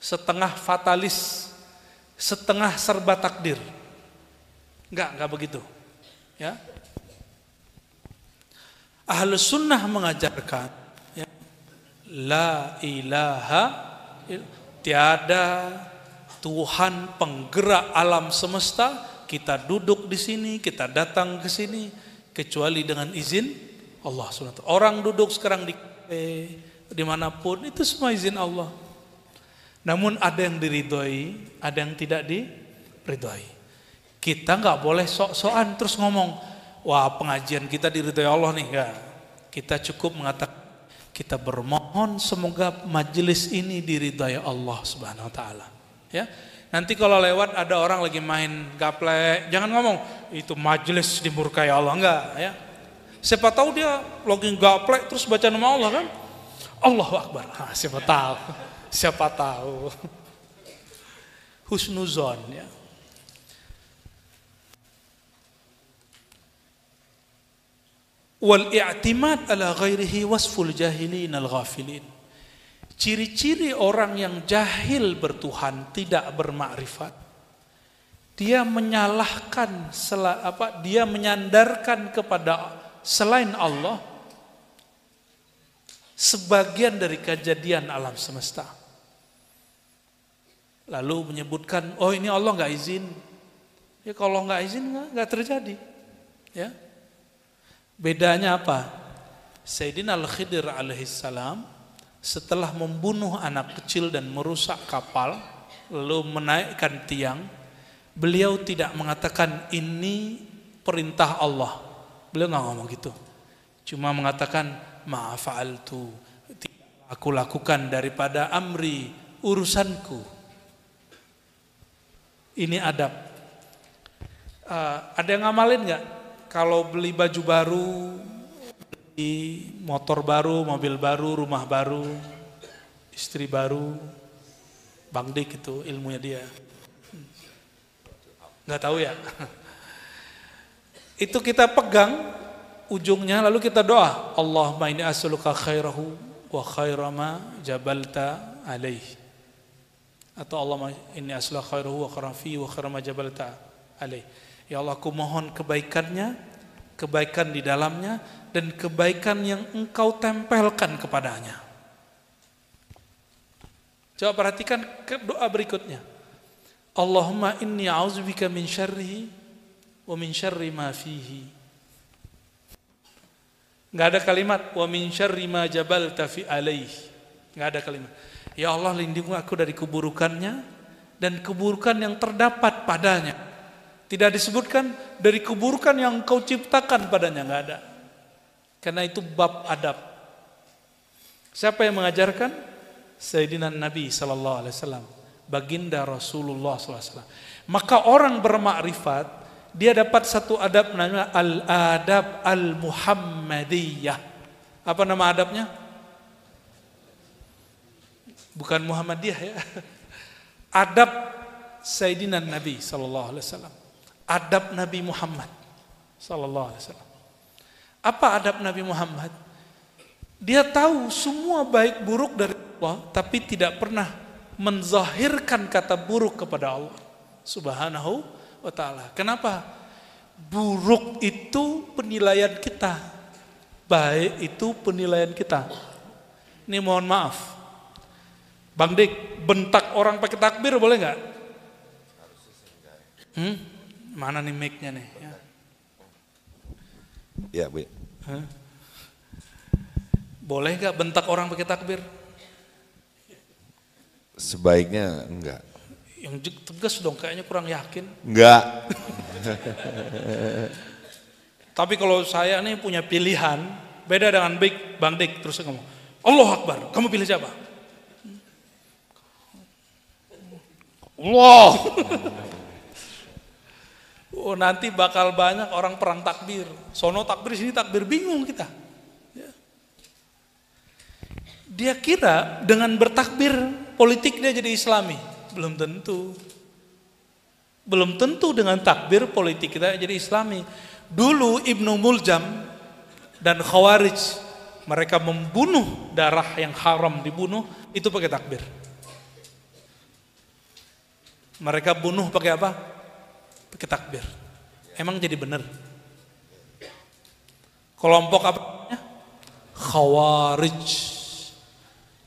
setengah fatalis, setengah serba takdir. Enggak, enggak begitu. Ya. Ahlus sunnah mengajarkan ya, la ilaha tiada Tuhan penggerak alam semesta, kita duduk di sini, kita datang ke sini kecuali dengan izin Allah SWT. Orang duduk sekarang di eh, dimanapun itu semua izin Allah. Namun ada yang diridhoi, ada yang tidak diridhoi. Kita nggak boleh sok-sokan terus ngomong, wah pengajian kita diridhoi Allah nih. Ya. Kita cukup mengatakan, kita bermohon semoga majelis ini diridhoi Allah Subhanahu Wa Taala. Ya, Nanti kalau lewat ada orang lagi main gaplek, jangan ngomong itu majelis dimurkai Allah enggak ya. Siapa tahu dia login gaplek terus baca nama Allah kan? Allahu Akbar. Ha, siapa tahu. Siapa tahu. Husnuzon ya. Wal i'timad ala ghairihi wasful jahilin al ghafilin. Ciri-ciri orang yang jahil bertuhan, tidak bermakrifat. Dia menyalahkan sela, apa? Dia menyandarkan kepada selain Allah sebagian dari kejadian alam semesta. Lalu menyebutkan, oh ini Allah nggak izin. Ya kalau nggak izin nggak terjadi. Ya, Bedanya apa? Sayyidina Al-Khidir alaihissalam setelah membunuh anak kecil dan merusak kapal, lalu menaikkan tiang, beliau tidak mengatakan ini perintah Allah. Beliau nggak ngomong gitu. Cuma mengatakan maaf tu aku lakukan daripada amri urusanku. Ini adab. Uh, ada yang ngamalin nggak? kalau beli baju baru, beli motor baru, mobil baru, rumah baru, istri baru, Bang Dik itu ilmunya dia. Nggak tahu ya. Itu kita pegang ujungnya lalu kita doa. Allahumma ini as'aluka khairahu wa khairama jabalta alaih. Atau Allahumma ini as'aluka khairahu wa khairafi wa khairama jabalta alaih. Ya Allah aku mohon kebaikannya, kebaikan di dalamnya, dan kebaikan yang engkau tempelkan kepadanya. Coba perhatikan doa berikutnya. Allahumma inni a'udzubika min syarrihi wa min syarri ma fihi. Enggak ada kalimat wa min syarri ma jabalta fi alaih. Enggak ada kalimat. Ya Allah lindungi aku dari keburukannya dan keburukan yang terdapat padanya. Tidak disebutkan dari keburukan yang kau ciptakan padanya nggak ada. Karena itu bab adab. Siapa yang mengajarkan? Sayyidina Nabi Sallallahu Alaihi Wasallam, baginda Rasulullah SAW. Maka orang bermakrifat dia dapat satu adab namanya al-adab al-muhammadiyah. Apa nama adabnya? Bukan Muhammadiyah ya. Adab Sayyidina Nabi Sallallahu Alaihi Wasallam adab Nabi Muhammad sallallahu alaihi wasallam. Apa adab Nabi Muhammad? Dia tahu semua baik buruk dari Allah, tapi tidak pernah menzahirkan kata buruk kepada Allah Subhanahu wa taala. Kenapa? Buruk itu penilaian kita. Baik itu penilaian kita. Ini mohon maaf, Bang Dik, bentak orang pakai takbir boleh nggak? Hmm? Mana nih mic-nya nih? Ya, ya Bu. Hah? Boleh gak bentak orang pakai takbir? Sebaiknya enggak. Yang tegas dong, kayaknya kurang yakin. Enggak. Tapi kalau saya nih punya pilihan, beda dengan Big, Bang Dik, terus saya ngomong, Allah Akbar, kamu pilih siapa? Allah. Oh, nanti bakal banyak orang perang takbir. Sono takbir, sini takbir, bingung kita. Ya. Dia kira dengan bertakbir politik dia jadi islami. Belum tentu. Belum tentu dengan takbir politik kita jadi islami. Dulu Ibnu Muljam dan Khawarij mereka membunuh darah yang haram dibunuh itu pakai takbir. Mereka bunuh pakai apa? pakai takbir. Emang jadi benar. Kelompok apa? Khawarij.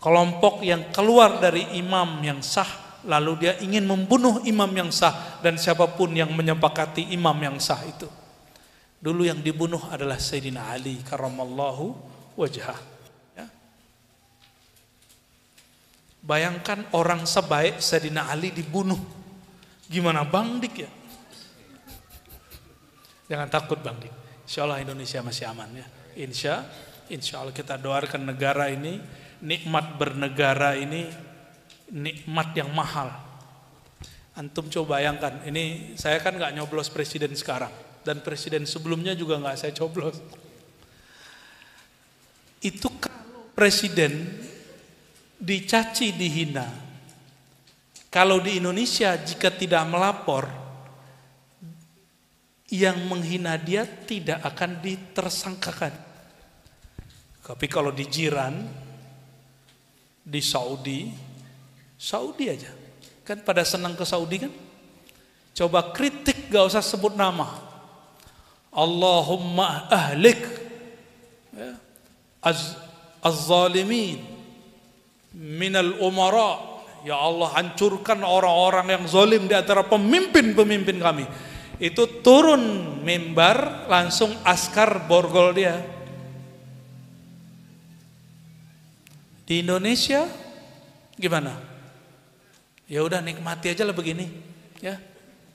Kelompok yang keluar dari imam yang sah lalu dia ingin membunuh imam yang sah dan siapapun yang menyepakati imam yang sah itu. Dulu yang dibunuh adalah Sayyidina Ali karamallahu wajah. Ya. Bayangkan orang sebaik Sayyidina Ali dibunuh. Gimana bangdik ya? Jangan takut Bang Dik. Insya Allah Indonesia masih aman ya. Insya, insya Allah kita doakan negara ini, nikmat bernegara ini, nikmat yang mahal. Antum coba bayangkan, ini saya kan nggak nyoblos presiden sekarang. Dan presiden sebelumnya juga nggak saya coblos. Itu kalau presiden dicaci, dihina. Kalau di Indonesia jika tidak melapor, yang menghina dia tidak akan ditersangkakan. Tapi kalau di jiran, di Saudi, Saudi aja. Kan pada senang ke Saudi kan? Coba kritik gak usah sebut nama. Allahumma ahlik. Ya. Az, az-zalimin. Minal umara. Ya Allah hancurkan orang-orang yang zalim di antara pemimpin-pemimpin kami itu turun mimbar langsung askar borgol dia. Di Indonesia gimana? Ya udah nikmati aja lah begini, ya.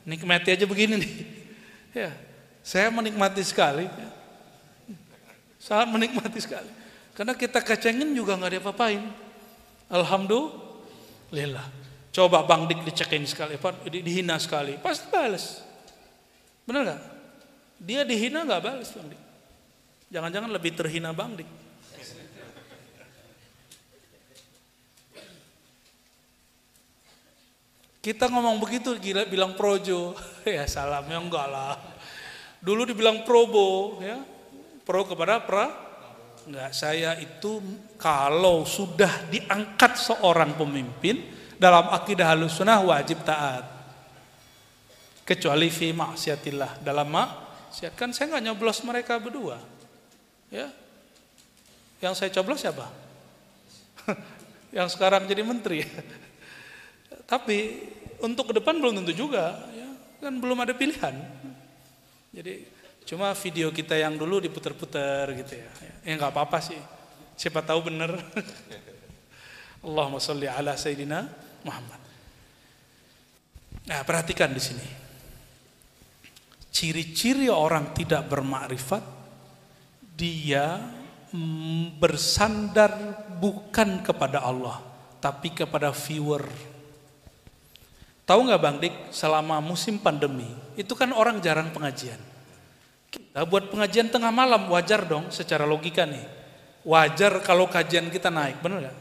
Nikmati aja begini nih. Ya. Saya menikmati sekali. Ya. Sangat menikmati sekali. Karena kita kecengin juga nggak ada apa apain Alhamdulillah. Coba Bang Dik dicekin sekali, dihina sekali, pasti balas. Benar nggak? Dia dihina nggak balas Bang Dik. Jangan-jangan lebih terhina Bang Dik. Kita ngomong begitu gila bilang projo. ya salamnya enggak lah. Dulu dibilang probo ya. Pro kepada pra. Enggak, saya itu kalau sudah diangkat seorang pemimpin dalam akidah halus sunnah wajib taat kecuali fi maksiatillah dalam maksiat kan saya nggak nyoblos mereka berdua ya yang saya coblos siapa yang sekarang jadi menteri tapi untuk ke depan belum tentu juga ya kan belum ada pilihan jadi cuma video kita yang dulu diputer-puter gitu ya ya nggak apa-apa sih siapa tahu benar Allahumma sholli ala sayyidina Muhammad nah perhatikan di sini Ciri-ciri orang tidak bermakrifat, dia bersandar bukan kepada Allah, tapi kepada viewer. Tahu nggak Bang Dik, selama musim pandemi, itu kan orang jarang pengajian. Kita buat pengajian tengah malam, wajar dong secara logika nih. Wajar kalau kajian kita naik, bener nggak?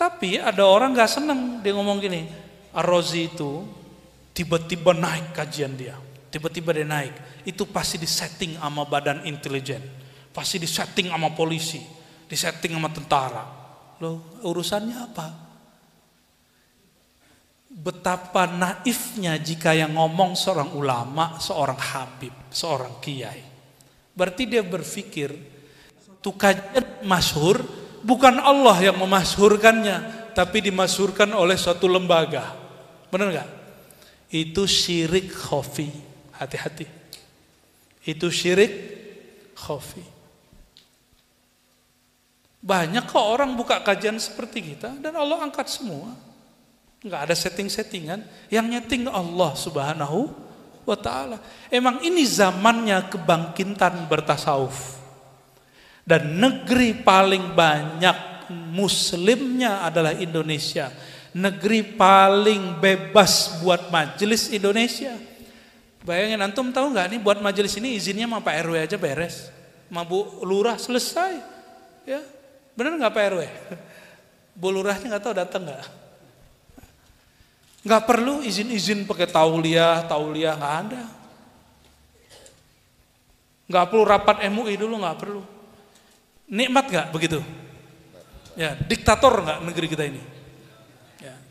Tapi ada orang nggak seneng, dia ngomong gini, Arozi itu Tiba-tiba naik kajian dia. Tiba-tiba dia naik. Itu pasti disetting sama badan intelijen. Pasti disetting sama polisi. Disetting sama tentara. Loh, urusannya apa? Betapa naifnya jika yang ngomong seorang ulama, seorang habib, seorang kiai. Berarti dia berpikir, itu kajian masyhur bukan Allah yang memasyhurkannya, tapi dimasyhurkan oleh suatu lembaga. Benar nggak? itu syirik khofi. Hati-hati. Itu syirik khofi. Banyak kok orang buka kajian seperti kita dan Allah angkat semua. Enggak ada setting-settingan. Yang nyeting Allah Subhanahu wa taala. Emang ini zamannya kebangkitan bertasawuf. Dan negeri paling banyak muslimnya adalah Indonesia negeri paling bebas buat majelis Indonesia. Bayangin antum tahu nggak nih buat majelis ini izinnya sama Pak RW aja beres, sama Bu Lurah selesai, ya benar nggak Pak RW? Bu Lurahnya nggak tahu datang nggak? Nggak perlu izin-izin pakai tauliah, tauliah nggak ada. Nggak perlu rapat MUI dulu nggak perlu. Nikmat nggak begitu? Ya, diktator nggak negeri kita ini?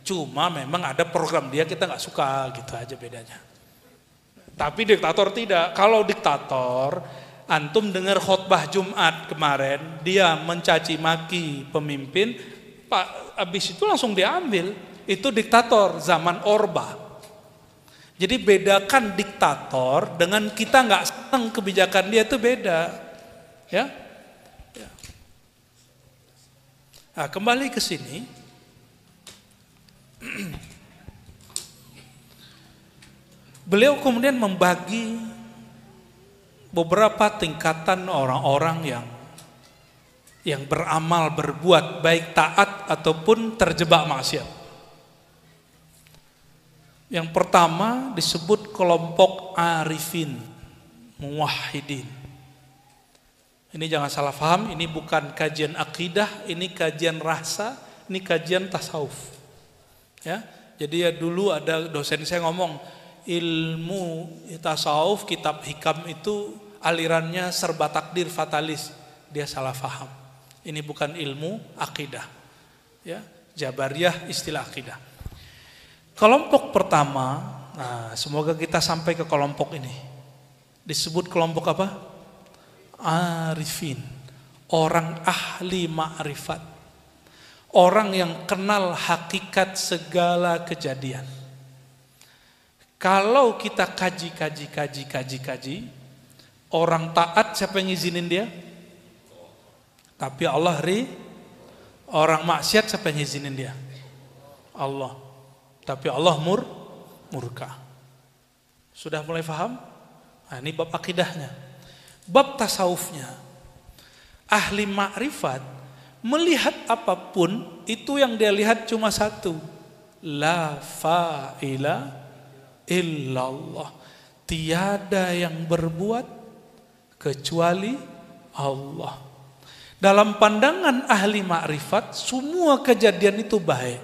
Cuma memang ada program dia kita nggak suka gitu aja bedanya. Tapi diktator tidak. Kalau diktator, antum dengar khutbah Jumat kemarin, dia mencaci maki pemimpin, Pak abis itu langsung diambil. Itu diktator zaman Orba. Jadi bedakan diktator dengan kita nggak senang kebijakan dia itu beda. Ya. ya. Nah, kembali ke sini, Beliau kemudian membagi beberapa tingkatan orang-orang yang yang beramal berbuat baik taat ataupun terjebak maksiat. Yang pertama disebut kelompok arifin, muwahhidin. Ini jangan salah paham, ini bukan kajian akidah, ini kajian rasa, ini kajian tasawuf. Ya, jadi ya dulu ada dosen saya ngomong ilmu tasawuf kitab hikam itu alirannya serba takdir fatalis. Dia salah faham. Ini bukan ilmu akidah. Ya, Jabariyah istilah akidah. Kelompok pertama, nah semoga kita sampai ke kelompok ini. Disebut kelompok apa? Arifin, orang ahli ma'rifat. Orang yang kenal hakikat segala kejadian. Kalau kita kaji, kaji, kaji, kaji, kaji, orang taat siapa yang izinin dia? Tapi Allah ri, orang maksiat siapa yang izinin dia? Allah. Tapi Allah mur, murka. Sudah mulai faham? Nah, ini bab akidahnya. Bab tasawufnya. Ahli makrifat Melihat apapun itu yang dia lihat cuma satu. La fa'ila illallah. Tiada yang berbuat kecuali Allah. Dalam pandangan ahli makrifat semua kejadian itu baik.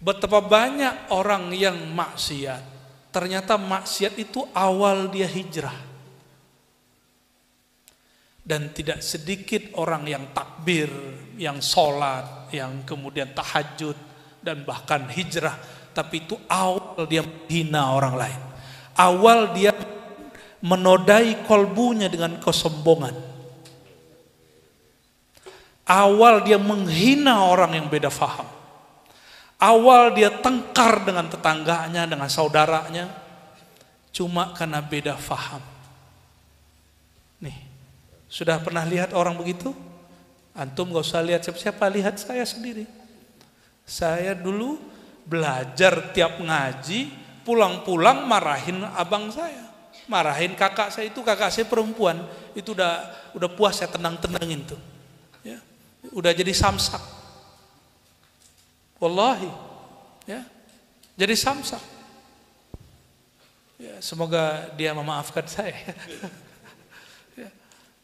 Betapa banyak orang yang maksiat. Ternyata maksiat itu awal dia hijrah dan tidak sedikit orang yang takbir, yang sholat, yang kemudian tahajud dan bahkan hijrah. Tapi itu awal dia menghina orang lain. Awal dia menodai kolbunya dengan kesombongan. Awal dia menghina orang yang beda faham. Awal dia tengkar dengan tetangganya, dengan saudaranya. Cuma karena beda faham. Sudah pernah lihat orang begitu? Antum gak usah lihat siapa-siapa, lihat saya sendiri. Saya dulu belajar tiap ngaji, pulang-pulang marahin abang saya. Marahin kakak saya itu, kakak saya perempuan. Itu udah udah puas saya tenang-tenangin tuh. Ya. Udah jadi samsak. Wallahi. Ya. Jadi samsak. Ya, semoga dia memaafkan saya.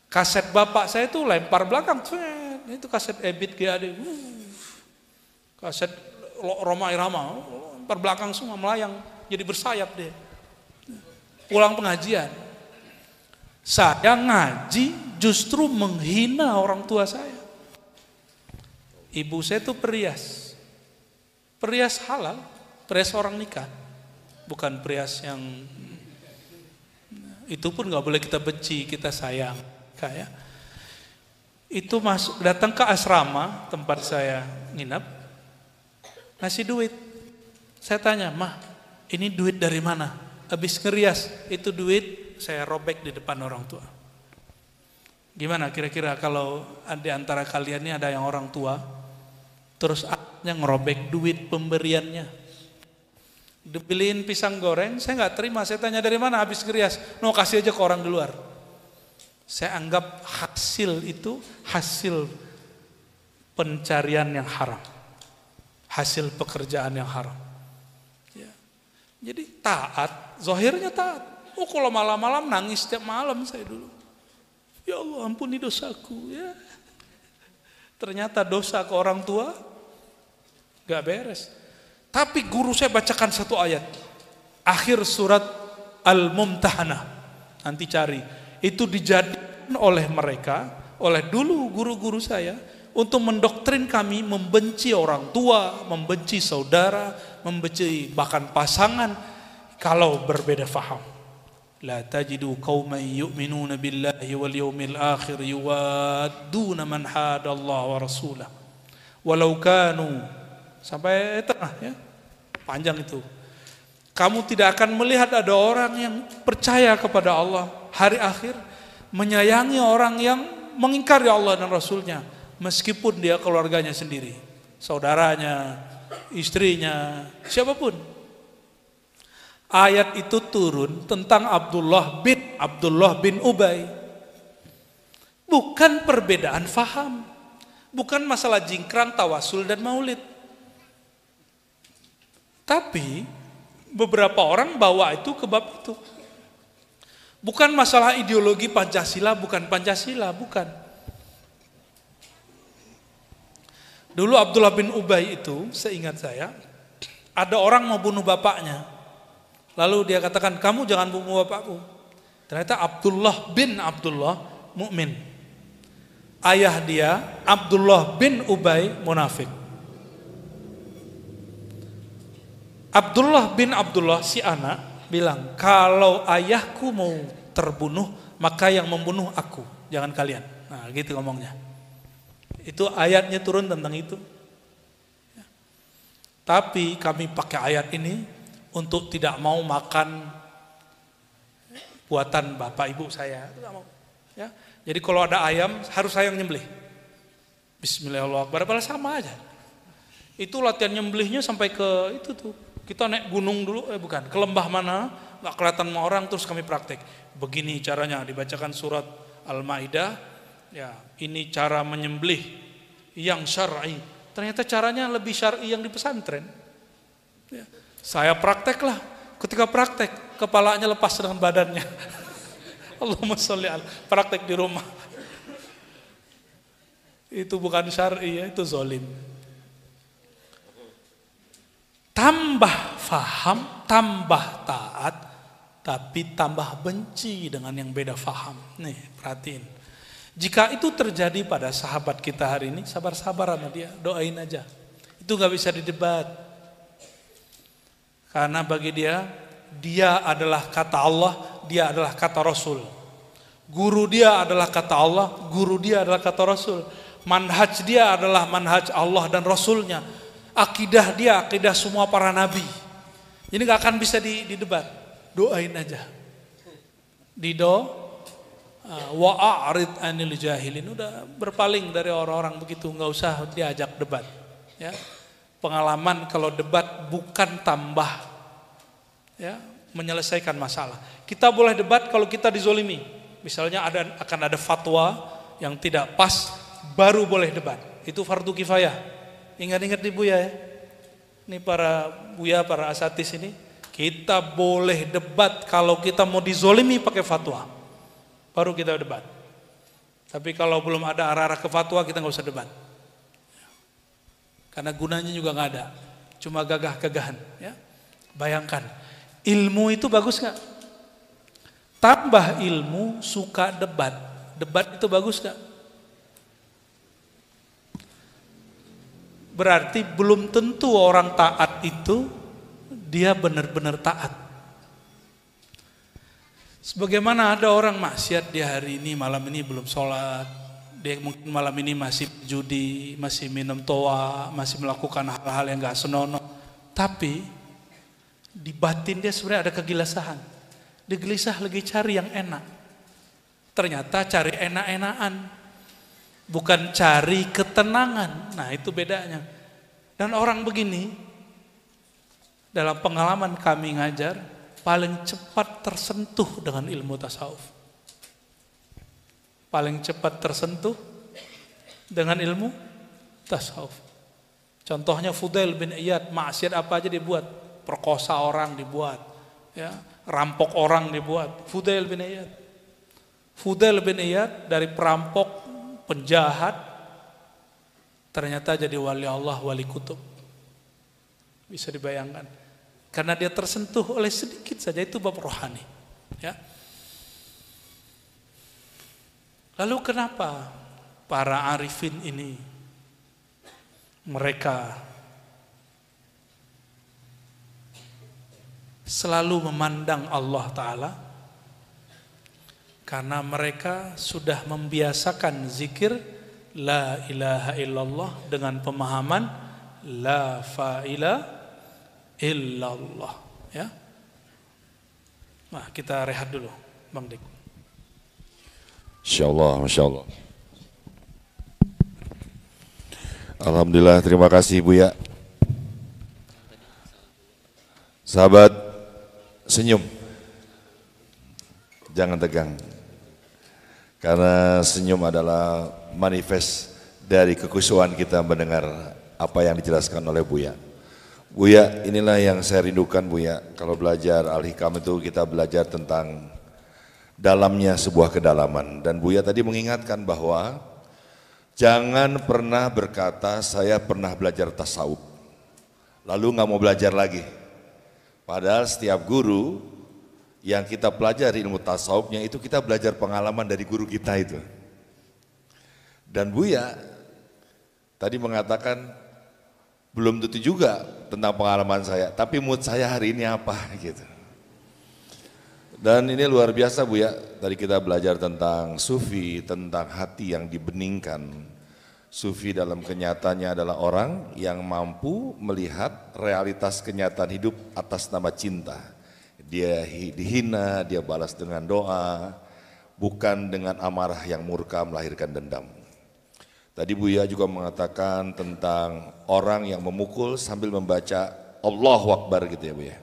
Kaset bapak saya itu lempar belakang, itu kaset Ebit GAD, kaset Roma Irama, lempar belakang semua melayang, jadi bersayap deh. Pulang pengajian, saya ngaji justru menghina orang tua saya. Ibu saya itu perias, perias halal, perias orang nikah, bukan perias yang itu pun nggak boleh kita benci, kita sayang kaya itu masuk datang ke asrama tempat saya nginap ngasih duit saya tanya mah ini duit dari mana habis ngerias itu duit saya robek di depan orang tua gimana kira-kira kalau di antara kalian ini ada yang orang tua terus akhirnya ngerobek duit pemberiannya dibeliin pisang goreng saya nggak terima saya tanya dari mana habis ngerias no kasih aja ke orang di luar saya anggap hasil itu hasil pencarian yang haram. Hasil pekerjaan yang haram. Ya. Jadi taat, zohirnya taat. Oh kalau malam-malam nangis setiap malam saya dulu. Ya Allah ampuni dosaku ya. Ternyata dosa ke orang tua gak beres. Tapi guru saya bacakan satu ayat. Akhir surat Al-Mumtahanah. Nanti cari itu dijadikan oleh mereka, oleh dulu guru-guru saya, untuk mendoktrin kami membenci orang tua, membenci saudara, membenci bahkan pasangan kalau berbeda faham. La tajidu qauman yu'minuna billahi wal yawmil akhir yuwadduna man Allah wa rasulah. Walau kanu sampai tengah ya. Panjang itu. Kamu tidak akan melihat ada orang yang percaya kepada Allah, hari akhir, menyayangi orang yang mengingkari Allah dan Rasulnya, meskipun dia keluarganya sendiri, saudaranya, istrinya, siapapun. Ayat itu turun tentang Abdullah bin Abdullah bin Ubay. Bukan perbedaan faham. Bukan masalah jingkrang, tawasul, dan maulid. Tapi beberapa orang bawa itu ke bab itu. Bukan masalah ideologi Pancasila, bukan Pancasila, bukan. Dulu Abdullah bin Ubay itu, seingat saya, ada orang mau bunuh bapaknya. Lalu dia katakan, kamu jangan bunuh bapakku. Ternyata Abdullah bin Abdullah mukmin. Ayah dia Abdullah bin Ubay munafik. Abdullah bin Abdullah si anak bilang, kalau ayahku mau terbunuh, maka yang membunuh aku, jangan kalian. Nah gitu ngomongnya. Itu ayatnya turun tentang itu. Ya. Tapi kami pakai ayat ini untuk tidak mau makan buatan bapak ibu saya. Ya. Jadi kalau ada ayam harus saya yang nyembelih. Bismillahirrahmanirrahim. Padahal sama aja. Itu latihan nyembelihnya sampai ke itu tuh kita naik gunung dulu, eh bukan, ke lembah mana, nggak kelihatan sama orang, terus kami praktek. Begini caranya, dibacakan surat Al-Ma'idah, ya ini cara menyembelih yang syar'i. Ternyata caranya lebih syar'i yang di pesantren. Ya. Saya prakteklah, ketika praktek, kepalanya lepas dengan badannya. Allahumma sholli al praktek di rumah. Itu bukan syar'i ya, itu zolim tambah faham, tambah taat, tapi tambah benci dengan yang beda faham. Nih, perhatiin. Jika itu terjadi pada sahabat kita hari ini, sabar-sabar sama dia, doain aja. Itu gak bisa didebat. Karena bagi dia, dia adalah kata Allah, dia adalah kata Rasul. Guru dia adalah kata Allah, guru dia adalah kata Rasul. Manhaj dia adalah manhaj Allah dan Rasulnya akidah dia, akidah semua para nabi. Ini gak akan bisa di debat, Doain aja. Dido, uh, ah, wa'arid anil jahilin. Udah berpaling dari orang-orang begitu, nggak usah diajak debat. Ya. Pengalaman kalau debat bukan tambah. Ya, menyelesaikan masalah. Kita boleh debat kalau kita dizolimi. Misalnya ada akan ada fatwa yang tidak pas, baru boleh debat. Itu fardu kifayah Ingat-ingat di Buya ya. Ini para Buya, para asatis ini. Kita boleh debat kalau kita mau dizolimi pakai fatwa. Baru kita debat. Tapi kalau belum ada arah-arah ke fatwa kita nggak usah debat. Karena gunanya juga nggak ada. Cuma gagah-gagahan. Ya. Bayangkan, ilmu itu bagus nggak? Tambah ilmu, suka debat. Debat itu bagus nggak? Berarti belum tentu orang taat itu dia benar-benar taat. Sebagaimana ada orang maksiat dia hari ini malam ini belum sholat, dia mungkin malam ini masih judi, masih minum toa, masih melakukan hal-hal yang gak senonoh. Tapi di batin dia sebenarnya ada kegelisahan. Dia gelisah lagi cari yang enak. Ternyata cari enak-enakan. Bukan cari ketenangan. Nah, itu bedanya. Dan orang begini dalam pengalaman kami ngajar paling cepat tersentuh dengan ilmu tasawuf. Paling cepat tersentuh dengan ilmu tasawuf. Contohnya Fudail bin Iyad, maksiat apa aja dibuat, perkosa orang dibuat, ya, rampok orang dibuat. Fudail bin Iyad. Fudail bin Iyad dari perampok penjahat, ternyata jadi wali Allah, wali kutub. Bisa dibayangkan. Karena dia tersentuh oleh sedikit saja, itu bab rohani. Ya. Lalu kenapa para arifin ini mereka selalu memandang Allah Ta'ala karena mereka sudah membiasakan zikir La ilaha illallah dengan pemahaman La fa'ila illallah. Ya. Nah, kita rehat dulu, Bang Dik. insyaallah Masya Allah. Alhamdulillah, terima kasih Buya. Sahabat, senyum. Jangan tegang. Karena senyum adalah manifest dari kekusuhan kita mendengar apa yang dijelaskan oleh Buya. Buya, inilah yang saya rindukan Buya. Kalau belajar Al-Hikam itu kita belajar tentang dalamnya sebuah kedalaman. Dan Buya tadi mengingatkan bahwa jangan pernah berkata saya pernah belajar tasawuf. Lalu nggak mau belajar lagi. Padahal setiap guru yang kita pelajari ilmu tasawufnya itu kita belajar pengalaman dari guru kita itu. Dan Buya tadi mengatakan belum tentu juga tentang pengalaman saya, tapi mood saya hari ini apa gitu. Dan ini luar biasa Buya, tadi kita belajar tentang sufi, tentang hati yang dibeningkan. Sufi dalam kenyataannya adalah orang yang mampu melihat realitas kenyataan hidup atas nama cinta dia dihina, dia balas dengan doa, bukan dengan amarah yang murka melahirkan dendam. Tadi Buya juga mengatakan tentang orang yang memukul sambil membaca Allah Akbar gitu ya Buya.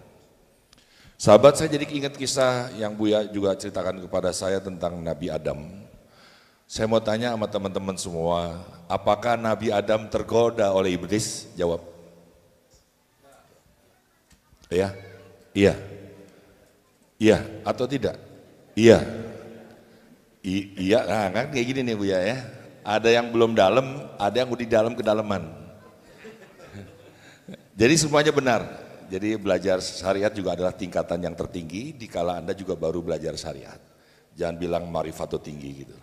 Sahabat saya jadi ingat kisah yang Buya juga ceritakan kepada saya tentang Nabi Adam. Saya mau tanya sama teman-teman semua, apakah Nabi Adam tergoda oleh iblis? Jawab. Ya, iya. iya. Iya atau tidak? Iya. I, iya, nah, kan kayak gini nih Bu ya, ya. Ada yang belum dalam, ada yang udah di dalam kedalaman. Jadi semuanya benar. Jadi belajar syariat juga adalah tingkatan yang tertinggi di kala Anda juga baru belajar syariat. Jangan bilang marifatu tinggi gitu.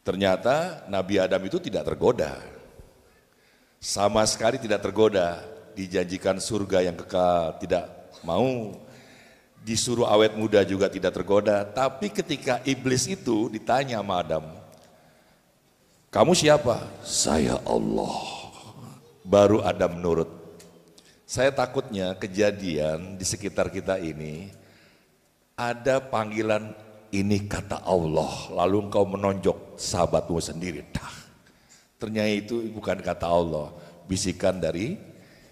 Ternyata Nabi Adam itu tidak tergoda. Sama sekali tidak tergoda, dijanjikan surga yang kekal, tidak mau disuruh awet muda juga tidak tergoda. Tapi ketika iblis itu ditanya sama Adam, kamu siapa? Saya Allah. Baru Adam nurut. Saya takutnya kejadian di sekitar kita ini ada panggilan ini kata Allah, lalu engkau menonjok sahabatmu sendiri. Dah. Ternyata itu bukan kata Allah, bisikan dari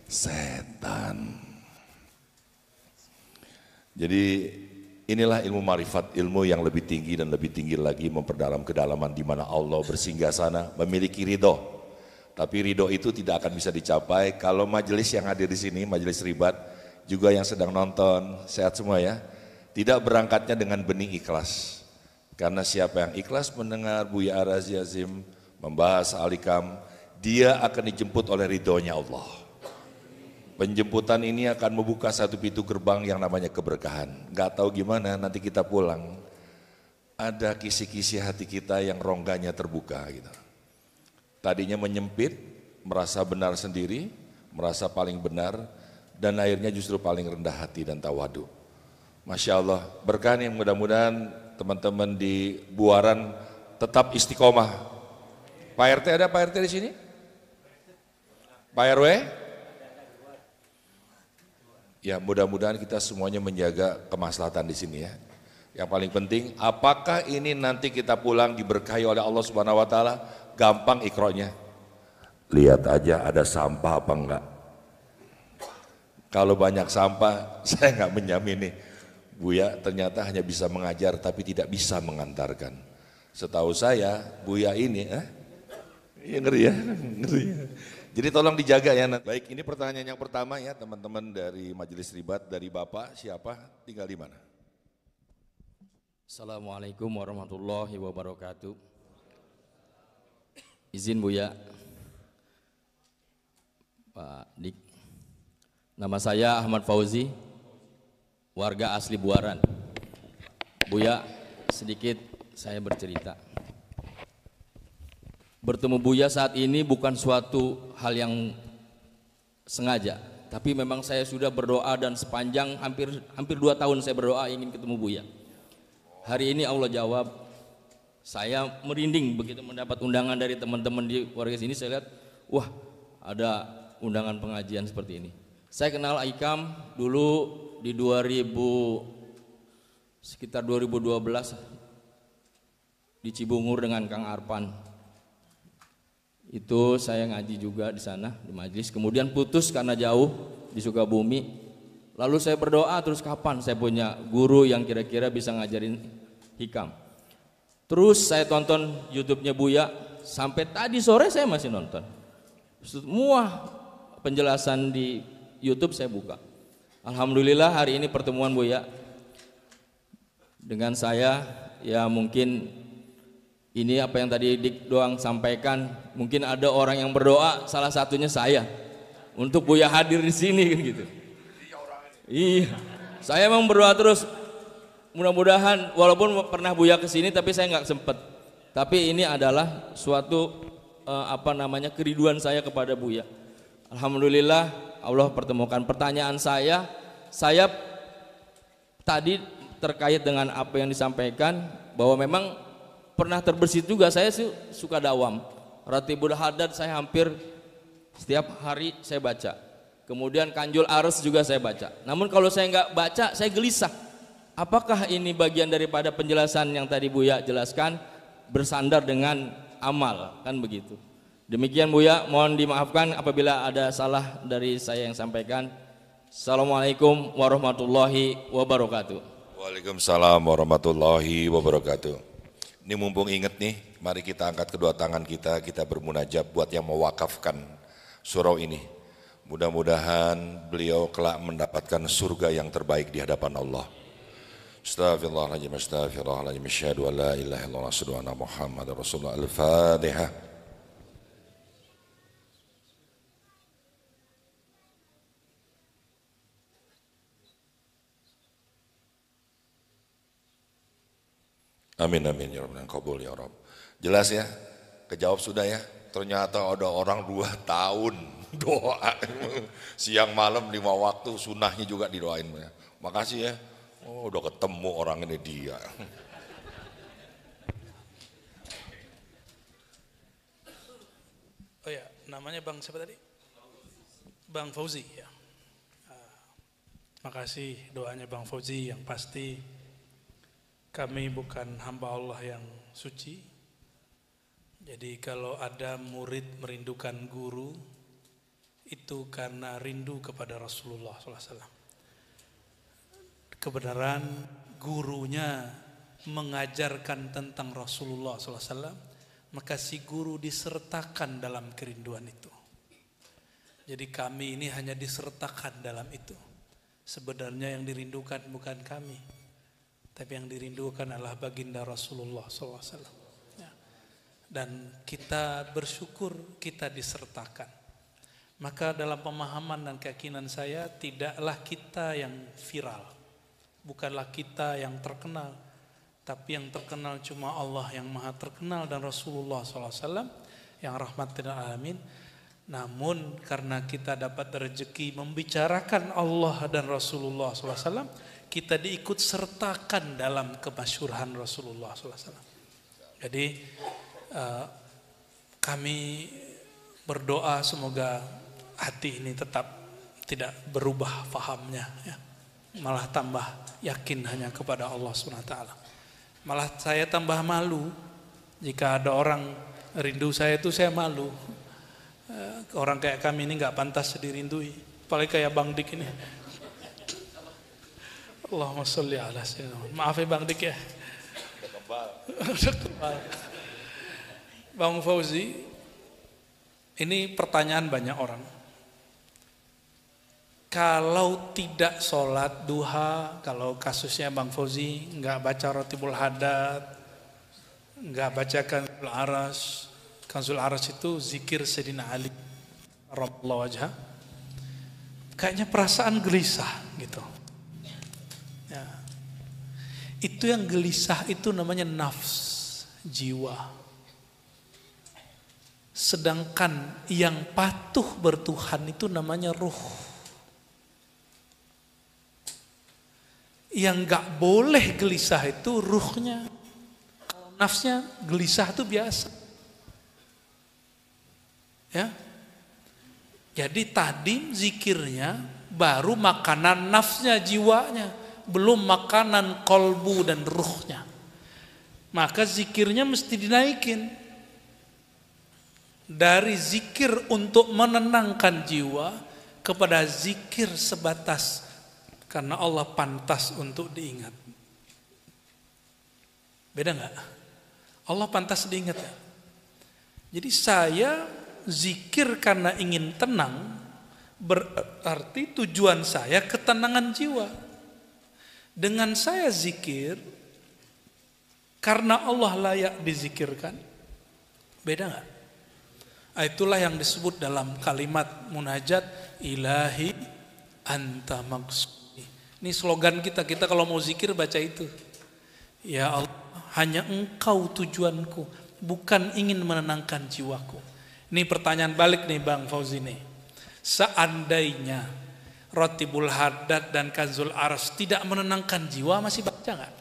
setan. Jadi inilah ilmu marifat, ilmu yang lebih tinggi dan lebih tinggi lagi memperdalam kedalaman di mana Allah bersinggah sana, memiliki ridho. Tapi ridho itu tidak akan bisa dicapai kalau majelis yang hadir di sini, majelis ribat, juga yang sedang nonton, sehat semua ya, tidak berangkatnya dengan benih ikhlas. Karena siapa yang ikhlas mendengar Buya Arazi Azim membahas Alikam, dia akan dijemput oleh ridhonya Allah. Penjemputan ini akan membuka satu pintu gerbang yang namanya keberkahan. Gak tahu gimana nanti kita pulang. Ada kisi-kisi hati kita yang rongganya terbuka gitu. Tadinya menyempit, merasa benar sendiri, merasa paling benar, dan akhirnya justru paling rendah hati dan tawadu. Masya Allah, berkah nih mudah-mudahan teman-teman di Buaran tetap istiqomah. Pak RT ada Pak RT di sini? Pak RW? Ya mudah-mudahan kita semuanya menjaga kemaslahatan di sini ya. Yang paling penting, apakah ini nanti kita pulang diberkahi oleh Allah Subhanahu wa taala? Gampang ikronya. Lihat aja ada sampah apa enggak. Kalau banyak sampah, saya enggak menjamin nih. Buya ternyata hanya bisa mengajar tapi tidak bisa mengantarkan. Setahu saya, Buya ini eh? Ya ngeri ya, ngeri jadi tolong dijaga ya. Nanti. Baik, ini pertanyaan yang pertama ya teman-teman dari Majelis Ribat dari Bapak siapa tinggal di mana? Assalamualaikum warahmatullahi wabarakatuh. Izin bu ya, Pak Dik. Nama saya Ahmad Fauzi, warga asli Buaran. Bu ya, sedikit saya bercerita bertemu Buya saat ini bukan suatu hal yang sengaja, tapi memang saya sudah berdoa dan sepanjang hampir hampir dua tahun saya berdoa ingin ketemu Buya. Hari ini Allah jawab, saya merinding begitu mendapat undangan dari teman-teman di warga sini. Saya lihat, wah ada undangan pengajian seperti ini. Saya kenal Aikam dulu di 2000 sekitar 2012 di Cibungur dengan Kang Arpan itu saya ngaji juga di sana di majlis kemudian putus karena jauh di Sukabumi lalu saya berdoa terus kapan saya punya guru yang kira-kira bisa ngajarin hikam terus saya tonton YouTube-nya Buya sampai tadi sore saya masih nonton semua penjelasan di YouTube saya buka Alhamdulillah hari ini pertemuan Buya dengan saya ya mungkin ini apa yang tadi Dik doang sampaikan, mungkin ada orang yang berdoa, salah satunya saya, untuk Buya hadir di sini kan gitu. Iya, saya emang berdoa terus. Mudah-mudahan, walaupun pernah Buya ke sini, tapi saya nggak sempet. Tapi ini adalah suatu eh, apa namanya keriduan saya kepada Buya. Alhamdulillah, Allah pertemukan pertanyaan saya. Saya tadi terkait dengan apa yang disampaikan bahwa memang pernah terbersih juga saya sih suka dawam Ratibul Hadad saya hampir setiap hari saya baca kemudian Kanjul Ares juga saya baca namun kalau saya nggak baca saya gelisah apakah ini bagian daripada penjelasan yang tadi Buya jelaskan bersandar dengan amal kan begitu demikian Buya mohon dimaafkan apabila ada salah dari saya yang sampaikan Assalamualaikum warahmatullahi wabarakatuh Waalaikumsalam warahmatullahi wabarakatuh ini mumpung ingat nih, mari kita angkat kedua tangan kita, kita bermunajat buat yang mewakafkan surau ini. Mudah-mudahan beliau kelak mendapatkan surga yang terbaik di hadapan Allah. Astaghfirullahaladzim, astaghfirullahaladzim, la ilaha illallah, Muhammad Rasulullah. Al-Fatihah. Amin amin ya Rabbana kabul ya Rob, Jelas ya? Kejawab sudah ya? Ternyata ada orang dua tahun doa siang malam lima waktu sunahnya juga didoain ya. Makasih ya. Oh, udah ketemu orang ini dia. Oh ya, namanya Bang siapa tadi? Bang Fauzi ya. Ah, makasih doanya Bang Fauzi yang pasti kami bukan hamba Allah yang suci. Jadi kalau ada murid merindukan guru, itu karena rindu kepada Rasulullah SAW. Kebenaran gurunya mengajarkan tentang Rasulullah SAW, maka si guru disertakan dalam kerinduan itu. Jadi kami ini hanya disertakan dalam itu. Sebenarnya yang dirindukan bukan kami, tapi yang dirindukan adalah baginda Rasulullah SAW. Ya. Dan kita bersyukur kita disertakan. Maka dalam pemahaman dan keyakinan saya tidaklah kita yang viral. Bukanlah kita yang terkenal. Tapi yang terkenal cuma Allah yang maha terkenal dan Rasulullah SAW yang rahmat alamin. Namun karena kita dapat rezeki membicarakan Allah dan Rasulullah SAW, kita diikut sertakan dalam kemasyurhan Rasulullah SAW. Jadi eh, kami berdoa semoga hati ini tetap tidak berubah fahamnya, ya. malah tambah yakin hanya kepada Allah SWT. Malah saya tambah malu jika ada orang rindu saya itu saya malu. Eh, orang kayak kami ini nggak pantas dirindui. Apalagi kayak Bang Dik ini Allahumma salli ala sayyidina Maaf ya Bang Dik ya. Bang Fauzi, ini pertanyaan banyak orang. Kalau tidak sholat duha, kalau kasusnya Bang Fauzi nggak baca rotibul hadat, nggak baca kanzul aras, kanzul aras itu zikir sedina Ali, Rabbullah wajah. Kayaknya perasaan gelisah gitu. Itu yang gelisah itu namanya nafs, jiwa. Sedangkan yang patuh bertuhan itu namanya ruh. yang gak boleh gelisah itu ruhnya. Kalau nafsnya gelisah itu biasa. Ya. Jadi tadi zikirnya baru makanan nafsnya jiwanya belum makanan kolbu dan ruhnya. Maka zikirnya mesti dinaikin. Dari zikir untuk menenangkan jiwa kepada zikir sebatas karena Allah pantas untuk diingat. Beda nggak? Allah pantas diingat. Ya? Jadi saya zikir karena ingin tenang berarti tujuan saya ketenangan jiwa. Dengan saya zikir, karena Allah layak dizikirkan, beda nggak? Ah, itulah yang disebut dalam kalimat munajat ilahi anta maksudi. Ini slogan kita, kita kalau mau zikir baca itu. Ya Allah, hanya engkau tujuanku, bukan ingin menenangkan jiwaku. Ini pertanyaan balik nih Bang Fauzi nih. Seandainya Rotibul Haddad dan Kanzul Ars tidak menenangkan jiwa masih baca nggak?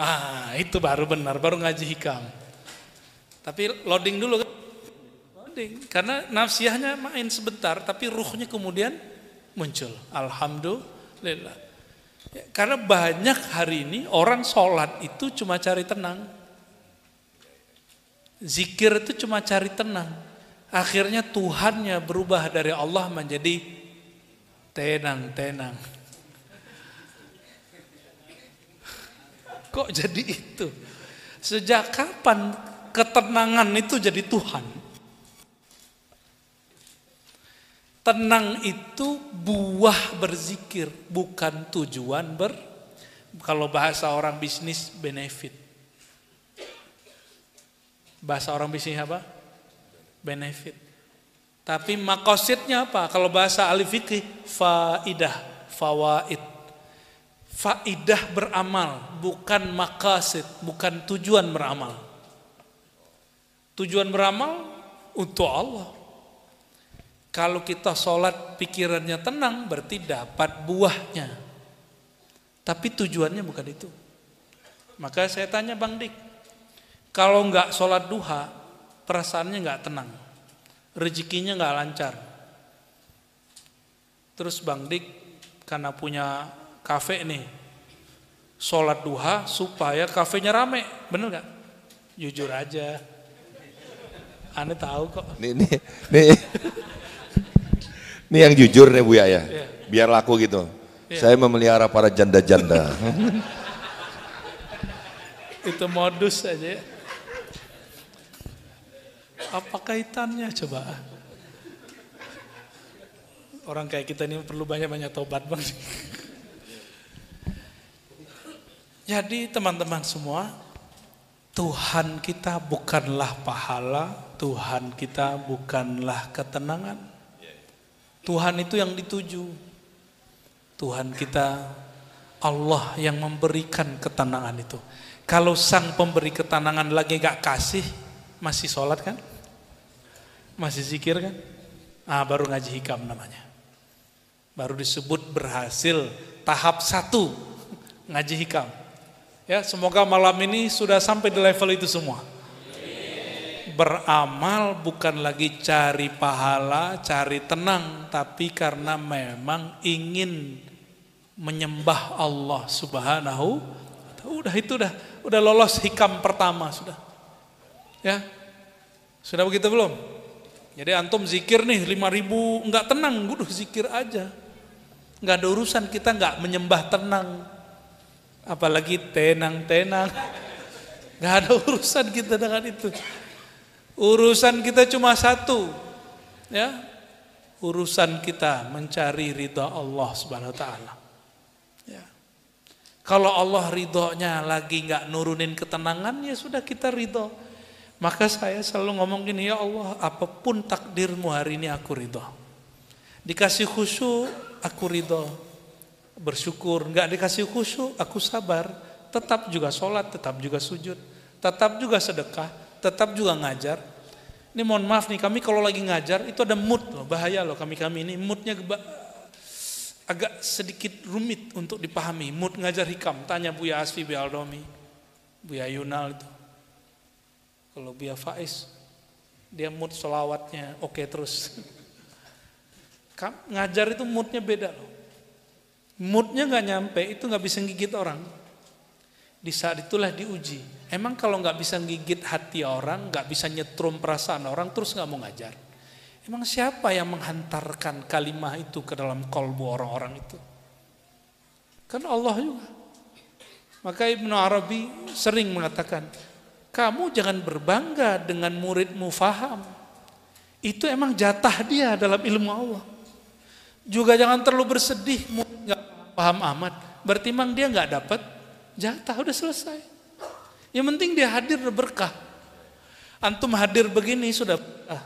Ah, itu baru benar, baru ngaji hikam. Tapi loading dulu kan? Loading, karena nafsiahnya main sebentar, tapi ruhnya kemudian muncul. Alhamdulillah. Ya, karena banyak hari ini orang sholat itu cuma cari tenang. Zikir itu cuma cari tenang Akhirnya Tuhannya berubah dari Allah menjadi tenang-tenang. Kok jadi itu? Sejak kapan ketenangan itu jadi Tuhan? Tenang itu buah berzikir, bukan tujuan ber kalau bahasa orang bisnis benefit. Bahasa orang bisnis apa? benefit. Tapi makosidnya apa? Kalau bahasa alif fikih, faidah, fawaid. Faidah beramal, bukan makasid, bukan tujuan beramal. Tujuan beramal untuk Allah. Kalau kita sholat pikirannya tenang, berarti dapat buahnya. Tapi tujuannya bukan itu. Maka saya tanya Bang Dik, kalau nggak sholat duha, perasaannya nggak tenang, rezekinya nggak lancar. Terus Bang Dik karena punya kafe nih, sholat duha supaya kafenya rame, bener nggak? Jujur aja, aneh tahu kok. Nih, nih, nih. Ini yang jujur nih Buya ya, yeah. biar laku gitu. Yeah. Saya memelihara para janda-janda. Itu modus aja ya. Apa kaitannya coba? Orang kayak kita ini perlu banyak-banyak tobat bang. Jadi teman-teman semua, Tuhan kita bukanlah pahala, Tuhan kita bukanlah ketenangan. Tuhan itu yang dituju. Tuhan kita Allah yang memberikan ketenangan itu. Kalau sang pemberi ketenangan lagi gak kasih, masih sholat kan? Masih zikir kan? Ah, baru ngaji hikam namanya. Baru disebut berhasil tahap satu ngaji hikam. Ya, semoga malam ini sudah sampai di level itu semua. Beramal bukan lagi cari pahala, cari tenang, tapi karena memang ingin menyembah Allah Subhanahu udah itu udah udah lolos hikam pertama sudah. Ya. Sudah begitu belum? Jadi antum zikir nih 5000 enggak tenang, guduh zikir aja. Enggak ada urusan kita enggak menyembah tenang. Apalagi tenang-tenang. Nggak ada urusan kita dengan itu. Urusan kita cuma satu. Ya. Urusan kita mencari ridha Allah Subhanahu wa taala. Ya. Kalau Allah ridhonya lagi enggak nurunin ketenangan ya sudah kita ridho maka saya selalu ngomong gini, ya Allah, apapun takdirmu hari ini aku ridho. Dikasih khusyuk, aku ridho. Bersyukur, nggak dikasih khusyuk, aku sabar. Tetap juga sholat, tetap juga sujud. Tetap juga sedekah, tetap juga ngajar. Ini mohon maaf nih, kami kalau lagi ngajar, itu ada mood loh, bahaya loh kami-kami ini. Moodnya agak sedikit rumit untuk dipahami. Mood ngajar hikam, tanya Buya Asfi Bialdomi, Buya Yunal itu kalau Bia Faiz, dia mood solawatnya oke okay terus. Ngajar itu moodnya beda loh. Moodnya nggak nyampe, itu nggak bisa gigit orang. Di saat itulah diuji. Emang kalau nggak bisa gigit hati orang, nggak bisa nyetrum perasaan orang, terus nggak mau ngajar. Emang siapa yang menghantarkan kalimah itu ke dalam kolbu orang-orang itu? Kan Allah juga. Maka Ibnu Arabi sering mengatakan, kamu jangan berbangga dengan muridmu faham. Itu emang jatah dia dalam ilmu Allah. Juga jangan terlalu bersedih, nggak paham amat. Berarti emang dia nggak dapat jatah, udah selesai. Yang penting dia hadir berkah. Antum hadir begini sudah ah,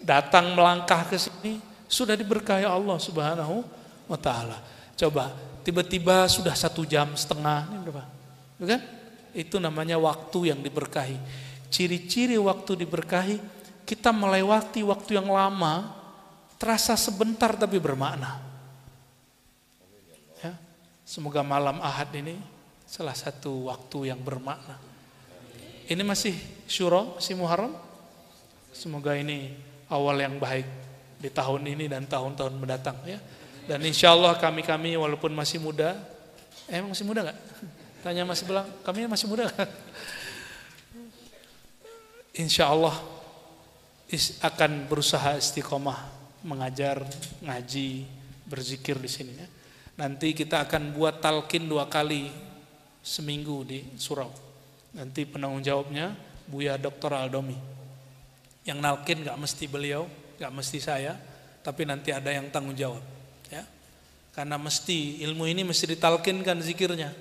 Datang melangkah ke sini sudah diberkahi Allah Subhanahu wa taala. Coba tiba-tiba sudah satu jam setengah ini berapa? Bukan? Iya itu namanya waktu yang diberkahi. Ciri-ciri waktu diberkahi, kita melewati waktu yang lama, terasa sebentar tapi bermakna. Ya. Semoga malam ahad ini salah satu waktu yang bermakna. Ini masih syuro, si muharram. Semoga ini awal yang baik di tahun ini dan tahun-tahun mendatang ya. Dan insya Allah kami-kami walaupun masih muda, eh, emang masih muda nggak? Tanya masih bilang kami masih muda kan? Insya Allah akan berusaha istiqomah mengajar, ngaji, berzikir di sini ya. Nanti kita akan buat talkin dua kali seminggu di surau. Nanti penanggung jawabnya Buya Dr. Aldomi. Yang nalkin gak mesti beliau, gak mesti saya, tapi nanti ada yang tanggung jawab. ya Karena mesti ilmu ini mesti ditalkinkan zikirnya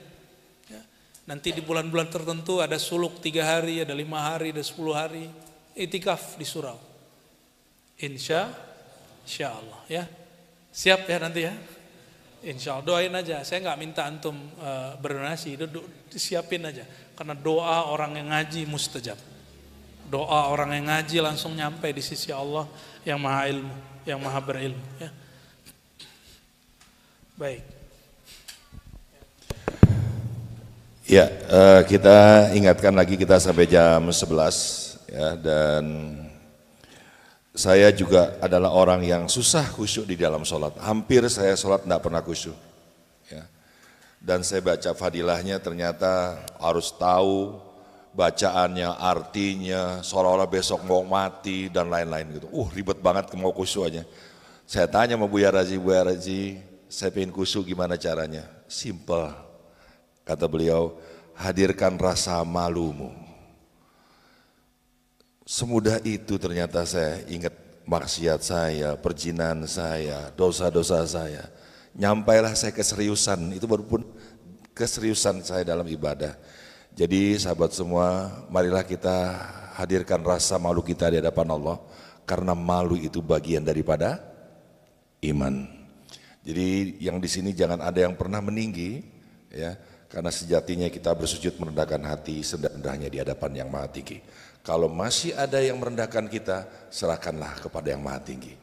Nanti di bulan-bulan tertentu ada suluk tiga hari, ada lima hari, ada sepuluh hari. Itikaf di surau. Insya, insya Allah ya. Siap ya nanti ya. Insya Allah doain aja. Saya nggak minta antum e, berdonasi, do, do, siapin aja. Karena doa orang yang ngaji mustajab. Doa orang yang ngaji langsung nyampe di sisi Allah yang maha ilmu, yang maha berilmu. Ya. Baik. Ya, eh, kita ingatkan lagi kita sampai jam 11 ya dan saya juga adalah orang yang susah khusyuk di dalam sholat. Hampir saya sholat tidak pernah khusyuk. Ya. Dan saya baca fadilahnya ternyata harus tahu bacaannya, artinya, seolah-olah besok mau mati dan lain-lain gitu. Uh ribet banget mau khusyuk aja. Saya tanya sama Bu Yaraji, Bu Yaraji, saya pengen khusyuk gimana caranya? Simple Kata beliau, hadirkan rasa malumu. Semudah itu ternyata saya ingat maksiat saya, perjinan saya, dosa-dosa saya. Nyampailah saya keseriusan, itu baru keseriusan saya dalam ibadah. Jadi sahabat semua, marilah kita hadirkan rasa malu kita di hadapan Allah karena malu itu bagian daripada iman. Jadi yang di sini jangan ada yang pernah meninggi ya karena sejatinya kita bersujud merendahkan hati serendah di hadapan yang maha tinggi. Kalau masih ada yang merendahkan kita, serahkanlah kepada yang maha tinggi.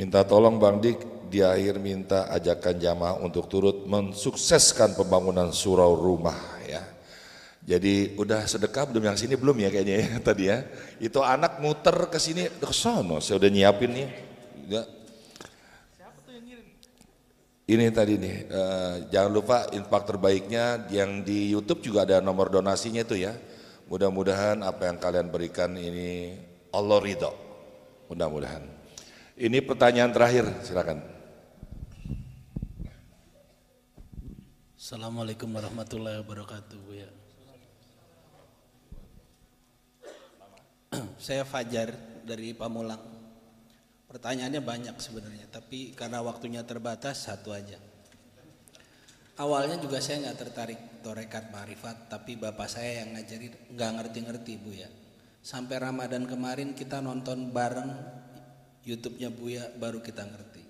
Minta tolong Bang Dik, di akhir minta ajakan jamaah untuk turut mensukseskan pembangunan surau rumah ya. Jadi udah sedekah belum yang sini belum ya kayaknya ya, tadi ya. Itu anak muter ke sini ke sono, saya udah nyiapin nih. Ya, ini tadi nih, uh, jangan lupa infak terbaiknya yang di YouTube juga ada nomor donasinya itu ya. Mudah-mudahan apa yang kalian berikan ini Allah ridho. Mudah-mudahan. Ini pertanyaan terakhir, silakan. Assalamualaikum warahmatullahi wabarakatuh, ya. Saya Fajar dari Pamulang. Pertanyaannya banyak sebenarnya, tapi karena waktunya terbatas satu aja. Awalnya juga saya nggak tertarik torekat marifat, tapi bapak saya yang ngajarin nggak ngerti-ngerti bu ya. Sampai Ramadan kemarin kita nonton bareng YouTube-nya Bu ya, baru kita ngerti.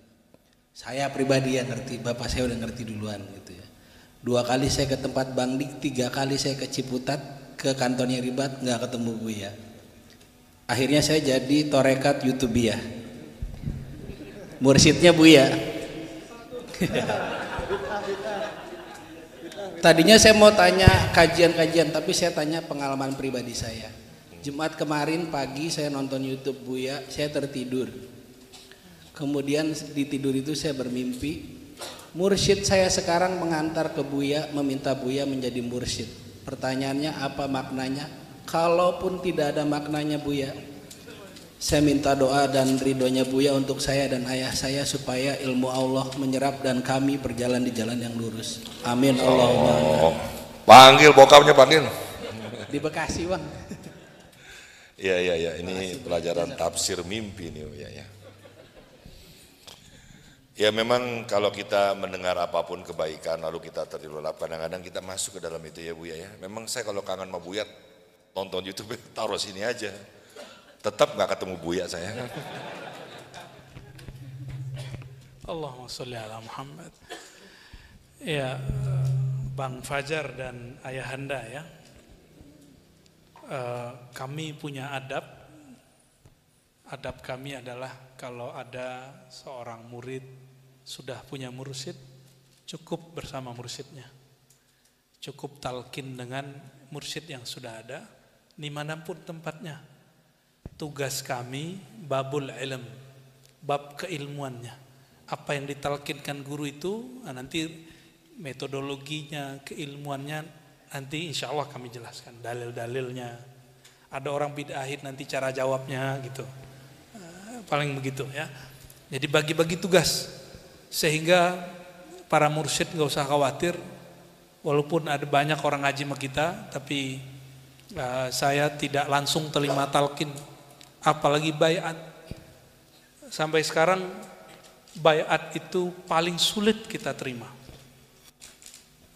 Saya pribadi yang ngerti, bapak saya udah ngerti duluan gitu ya. Dua kali saya ke tempat Bang Dik, tiga kali saya ke Ciputat, ke kantornya Ribat nggak ketemu Bu ya. Akhirnya saya jadi torekat YouTube ya Mursidnya Buya. Tadinya saya mau tanya kajian-kajian, tapi saya tanya pengalaman pribadi saya. Jumat kemarin pagi saya nonton YouTube Buya, saya tertidur. Kemudian di tidur itu saya bermimpi, mursyid saya sekarang mengantar ke Buya, meminta Buya menjadi mursyid. Pertanyaannya apa maknanya? Kalaupun tidak ada maknanya Buya, saya minta doa dan ridhonya Buya untuk saya dan ayah saya supaya ilmu Allah menyerap dan kami berjalan di jalan yang lurus. Amin oh. Allahumma. Panggil bokapnya panggil. Di Bekasi, Bang. Iya iya iya, ini Bekasi, pelajaran bekerja. tafsir mimpi nih ya ya. Ya memang kalau kita mendengar apapun kebaikan lalu kita terlelap kadang-kadang kita masuk ke dalam itu ya Buya ya. Memang saya kalau kangen sama Buya nonton YouTube taruh sini aja. Tetap nggak ketemu Buya saya. Allahumma sholli ala Muhammad. Ya, Bang Fajar dan Ayahanda ya. Eh, kami punya adab. Adab kami adalah kalau ada seorang murid sudah punya mursid, cukup bersama mursidnya. Cukup talkin dengan mursid yang sudah ada, dimanapun tempatnya tugas kami babul ilm, bab keilmuannya. Apa yang ditalkinkan guru itu nah, nanti metodologinya, keilmuannya nanti insya Allah kami jelaskan dalil-dalilnya. Ada orang bid'ahid nanti cara jawabnya gitu. Eh, paling begitu ya. Jadi bagi-bagi tugas sehingga para mursyid nggak usah khawatir walaupun ada banyak orang ngaji sama kita tapi uh, saya tidak langsung terima talkin apalagi bayat. Sampai sekarang bayat itu paling sulit kita terima.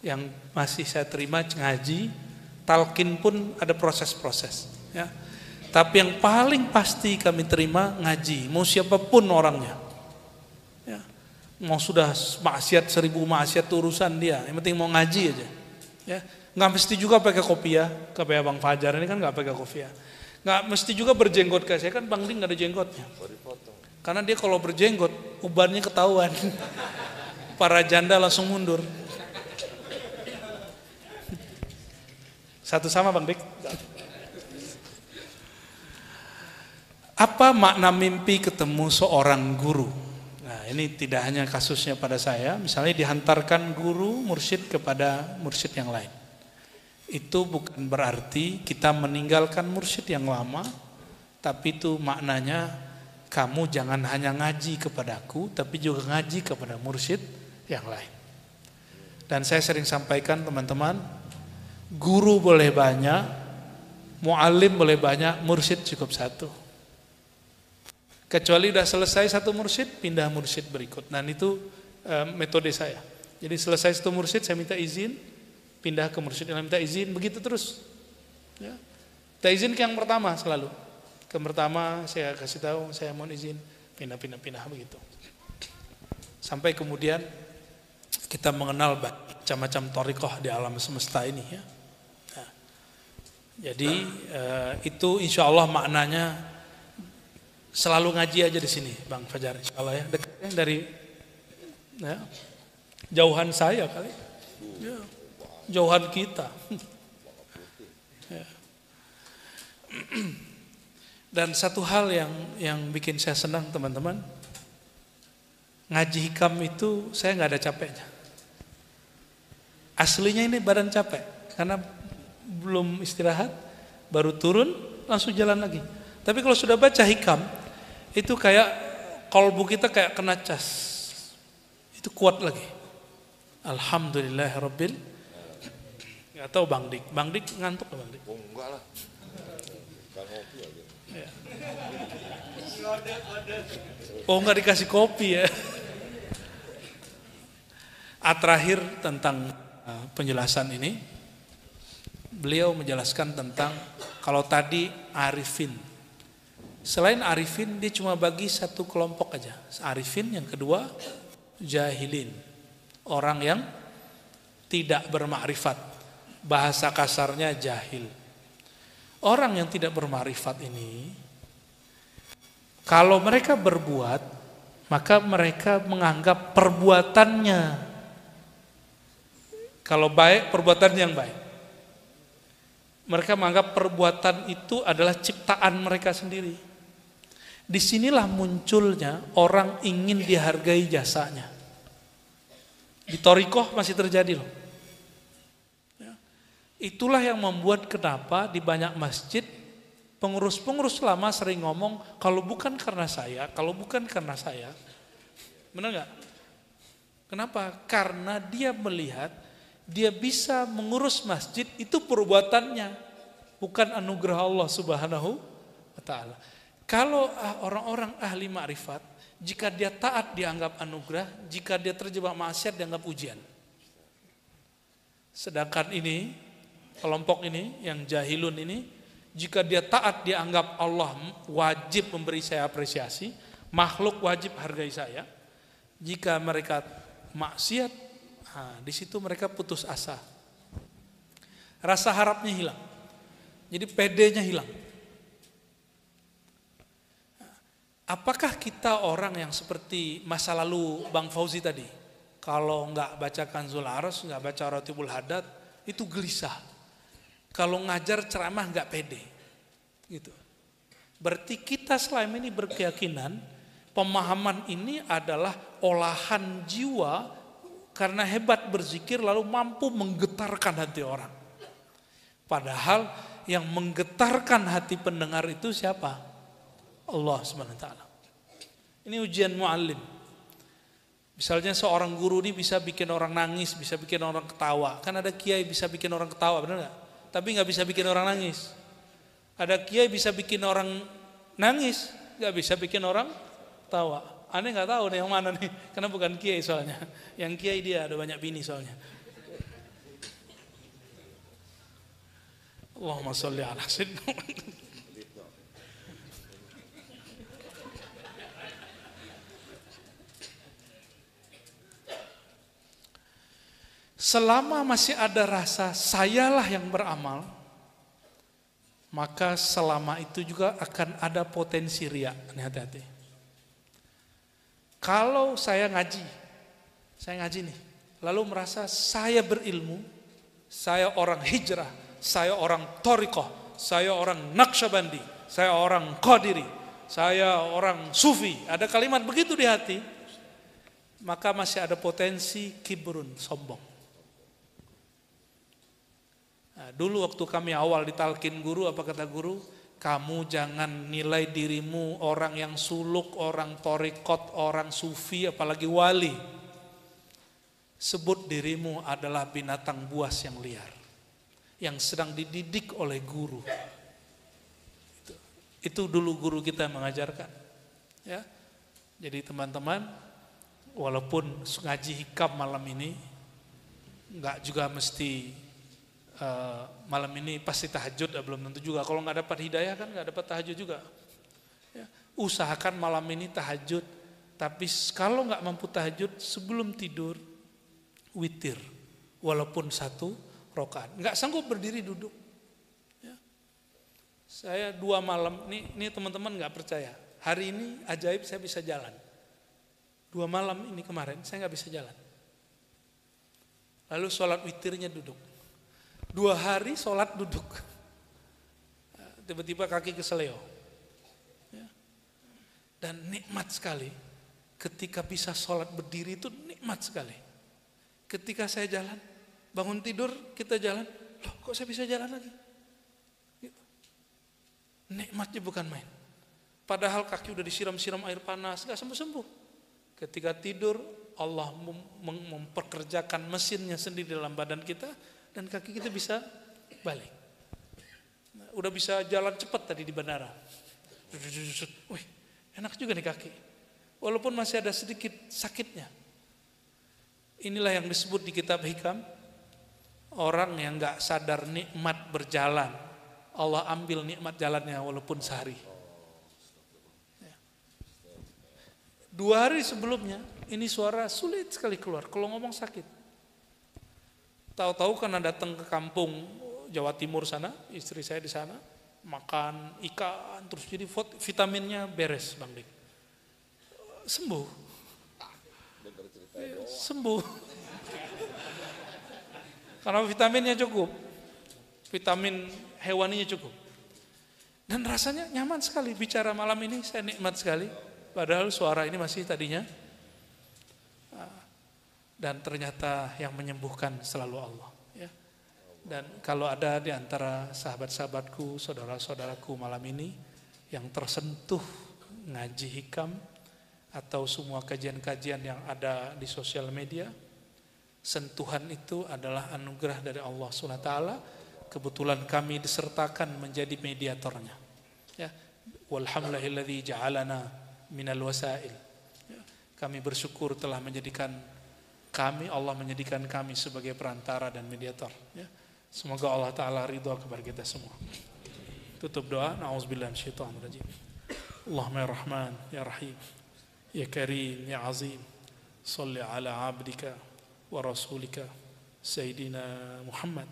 Yang masih saya terima ngaji, talkin pun ada proses-proses. Ya. Tapi yang paling pasti kami terima ngaji, mau siapapun orangnya. Ya. Mau sudah maksiat seribu maksiat urusan dia, yang penting mau ngaji aja. Ya. Nggak mesti juga pakai kopiah, kayak Bang Fajar ini kan nggak pakai kopiah nggak mesti juga berjenggot kayak saya kan Bang Ding nggak ada jenggotnya. Karena dia kalau berjenggot ubannya ketahuan. Para janda langsung mundur. Satu sama Bang Dik. Apa makna mimpi ketemu seorang guru? Nah, ini tidak hanya kasusnya pada saya, misalnya dihantarkan guru mursyid kepada mursyid yang lain. Itu bukan berarti kita meninggalkan mursyid yang lama, tapi itu maknanya kamu jangan hanya ngaji kepadaku, tapi juga ngaji kepada mursyid yang lain. Dan saya sering sampaikan teman-teman, guru boleh banyak, mualim boleh banyak, mursyid cukup satu. Kecuali sudah selesai satu mursyid, pindah mursyid berikut. Dan itu e, metode saya. Jadi selesai satu mursyid, saya minta izin, pindah ke mursyid ilham minta izin begitu terus ya minta izin ke yang pertama selalu ke pertama saya kasih tahu saya mohon izin pindah pindah pindah begitu sampai kemudian kita mengenal macam-macam torikoh di alam semesta ini ya nah, jadi eh, itu insya Allah maknanya selalu ngaji aja di sini bang Fajar insya Allah ya dekatnya dari ya, jauhan saya kali ya jauhan kita. Dan satu hal yang yang bikin saya senang teman-teman, ngaji hikam itu saya nggak ada capeknya. Aslinya ini badan capek karena belum istirahat, baru turun langsung jalan lagi. Tapi kalau sudah baca hikam, itu kayak kolbu kita kayak kena cas. Itu kuat lagi. Alhamdulillah Rabbil Gak tahu Bang Dik. Bang Dik ngantuk Bang Dik? Oh enggak lah. Kan kopi aja. Iya. Oh enggak dikasih kopi ya. A ah, terakhir tentang ah, penjelasan ini, beliau menjelaskan tentang kalau tadi arifin. Selain arifin, dia cuma bagi satu kelompok aja. Arifin yang kedua, jahilin. Orang yang tidak bermakrifat bahasa kasarnya jahil. Orang yang tidak bermarifat ini, kalau mereka berbuat, maka mereka menganggap perbuatannya. Kalau baik, perbuatan yang baik. Mereka menganggap perbuatan itu adalah ciptaan mereka sendiri. Disinilah munculnya orang ingin dihargai jasanya. Di Torikoh masih terjadi loh. Itulah yang membuat kenapa di banyak masjid pengurus-pengurus lama sering ngomong kalau bukan karena saya, kalau bukan karena saya. Benar nggak? Kenapa? Karena dia melihat dia bisa mengurus masjid itu perbuatannya, bukan anugerah Allah Subhanahu wa taala. Kalau ah, orang-orang ahli marifat jika dia taat dianggap anugerah, jika dia terjebak maksiat dianggap ujian. Sedangkan ini kelompok ini yang jahilun ini jika dia taat dia anggap Allah wajib memberi saya apresiasi, makhluk wajib hargai saya. Jika mereka maksiat, nah, di situ mereka putus asa. Rasa harapnya hilang. Jadi pedenya hilang. Apakah kita orang yang seperti masa lalu Bang Fauzi tadi? Kalau nggak bacakan Kanzul Aras, nggak baca Rotibul hadat itu gelisah. Kalau ngajar ceramah nggak pede. Gitu. Berarti kita selama ini berkeyakinan pemahaman ini adalah olahan jiwa karena hebat berzikir lalu mampu menggetarkan hati orang. Padahal yang menggetarkan hati pendengar itu siapa? Allah SWT. Ini ujian muallim. Misalnya seorang guru ini bisa bikin orang nangis, bisa bikin orang ketawa. Kan ada kiai bisa bikin orang ketawa, benar nggak? tapi nggak bisa bikin orang nangis. Ada kiai bisa bikin orang nangis, nggak bisa bikin orang tawa. Aneh nggak tahu nih yang mana nih, karena bukan kiai soalnya. Yang kiai dia ada banyak bini soalnya. Allahumma sholli ala sayyidina Selama masih ada rasa sayalah yang beramal, maka selama itu juga akan ada potensi ria. Hati-hati. Kalau saya ngaji, saya ngaji nih, lalu merasa saya berilmu, saya orang hijrah, saya orang torikoh, saya orang naksabandi, saya orang kodiri, saya orang sufi. Ada kalimat begitu di hati, maka masih ada potensi kibrun, sombong. Nah, dulu waktu kami awal ditalkin guru, apa kata guru? Kamu jangan nilai dirimu orang yang suluk, orang torikot, orang sufi, apalagi wali. Sebut dirimu adalah binatang buas yang liar. Yang sedang dididik oleh guru. Itu, itu dulu guru kita mengajarkan. Ya. Jadi teman-teman, walaupun ngaji hikam malam ini, nggak juga mesti Eh, malam ini pasti tahajud ya, belum tentu juga. Kalau nggak dapat hidayah kan nggak dapat tahajud juga. Ya. Usahakan malam ini tahajud. Tapi kalau nggak mampu tahajud sebelum tidur witir walaupun satu rokaat. Nggak sanggup berdiri duduk. Ya. Saya dua malam ini, ini teman-teman nggak percaya. Hari ini ajaib saya bisa jalan. Dua malam ini kemarin saya nggak bisa jalan. Lalu sholat witirnya duduk dua hari sholat duduk. Tiba-tiba kaki keseleo. Ya. Dan nikmat sekali. Ketika bisa sholat berdiri itu nikmat sekali. Ketika saya jalan, bangun tidur kita jalan, loh kok saya bisa jalan lagi? Gitu. Nikmatnya bukan main. Padahal kaki udah disiram-siram air panas, gak sembuh-sembuh. Ketika tidur, Allah memperkerjakan mesinnya sendiri dalam badan kita, dan kaki kita bisa balik. Nah, udah bisa jalan cepat tadi di bandara. Wih, enak juga nih kaki. Walaupun masih ada sedikit sakitnya. Inilah yang disebut di kitab hikam. Orang yang gak sadar nikmat berjalan. Allah ambil nikmat jalannya walaupun sehari. Ya. Dua hari sebelumnya, ini suara sulit sekali keluar. Kalau ngomong sakit. Tahu-tahu karena datang ke kampung Jawa Timur sana, istri saya di sana, makan ikan, terus jadi vitaminnya beres Bang Dik. Sembuh. sembuh. karena vitaminnya cukup. Vitamin hewaninya cukup. Dan rasanya nyaman sekali bicara malam ini, saya nikmat sekali. Padahal suara ini masih tadinya dan ternyata yang menyembuhkan selalu Allah ya. Dan kalau ada di antara sahabat-sahabatku, saudara-saudaraku malam ini yang tersentuh ngaji hikam atau semua kajian-kajian yang ada di sosial media, sentuhan itu adalah anugerah dari Allah SWT. Kebetulan kami disertakan menjadi mediatornya. Ya. Walhamdulillahilladzi ja'alana minal wasail. Ya. Kami bersyukur telah menjadikan kami Allah menjadikan kami sebagai perantara dan mediator ya. Semoga Allah taala ridho kepada kita semua. Tutup doa, nauzubillah minasyaitonir rajim. Allahumma ya Rahman, ya Rahim, ya Karim, ya Azim. Salli ala abdika wa rasulika Muhammad.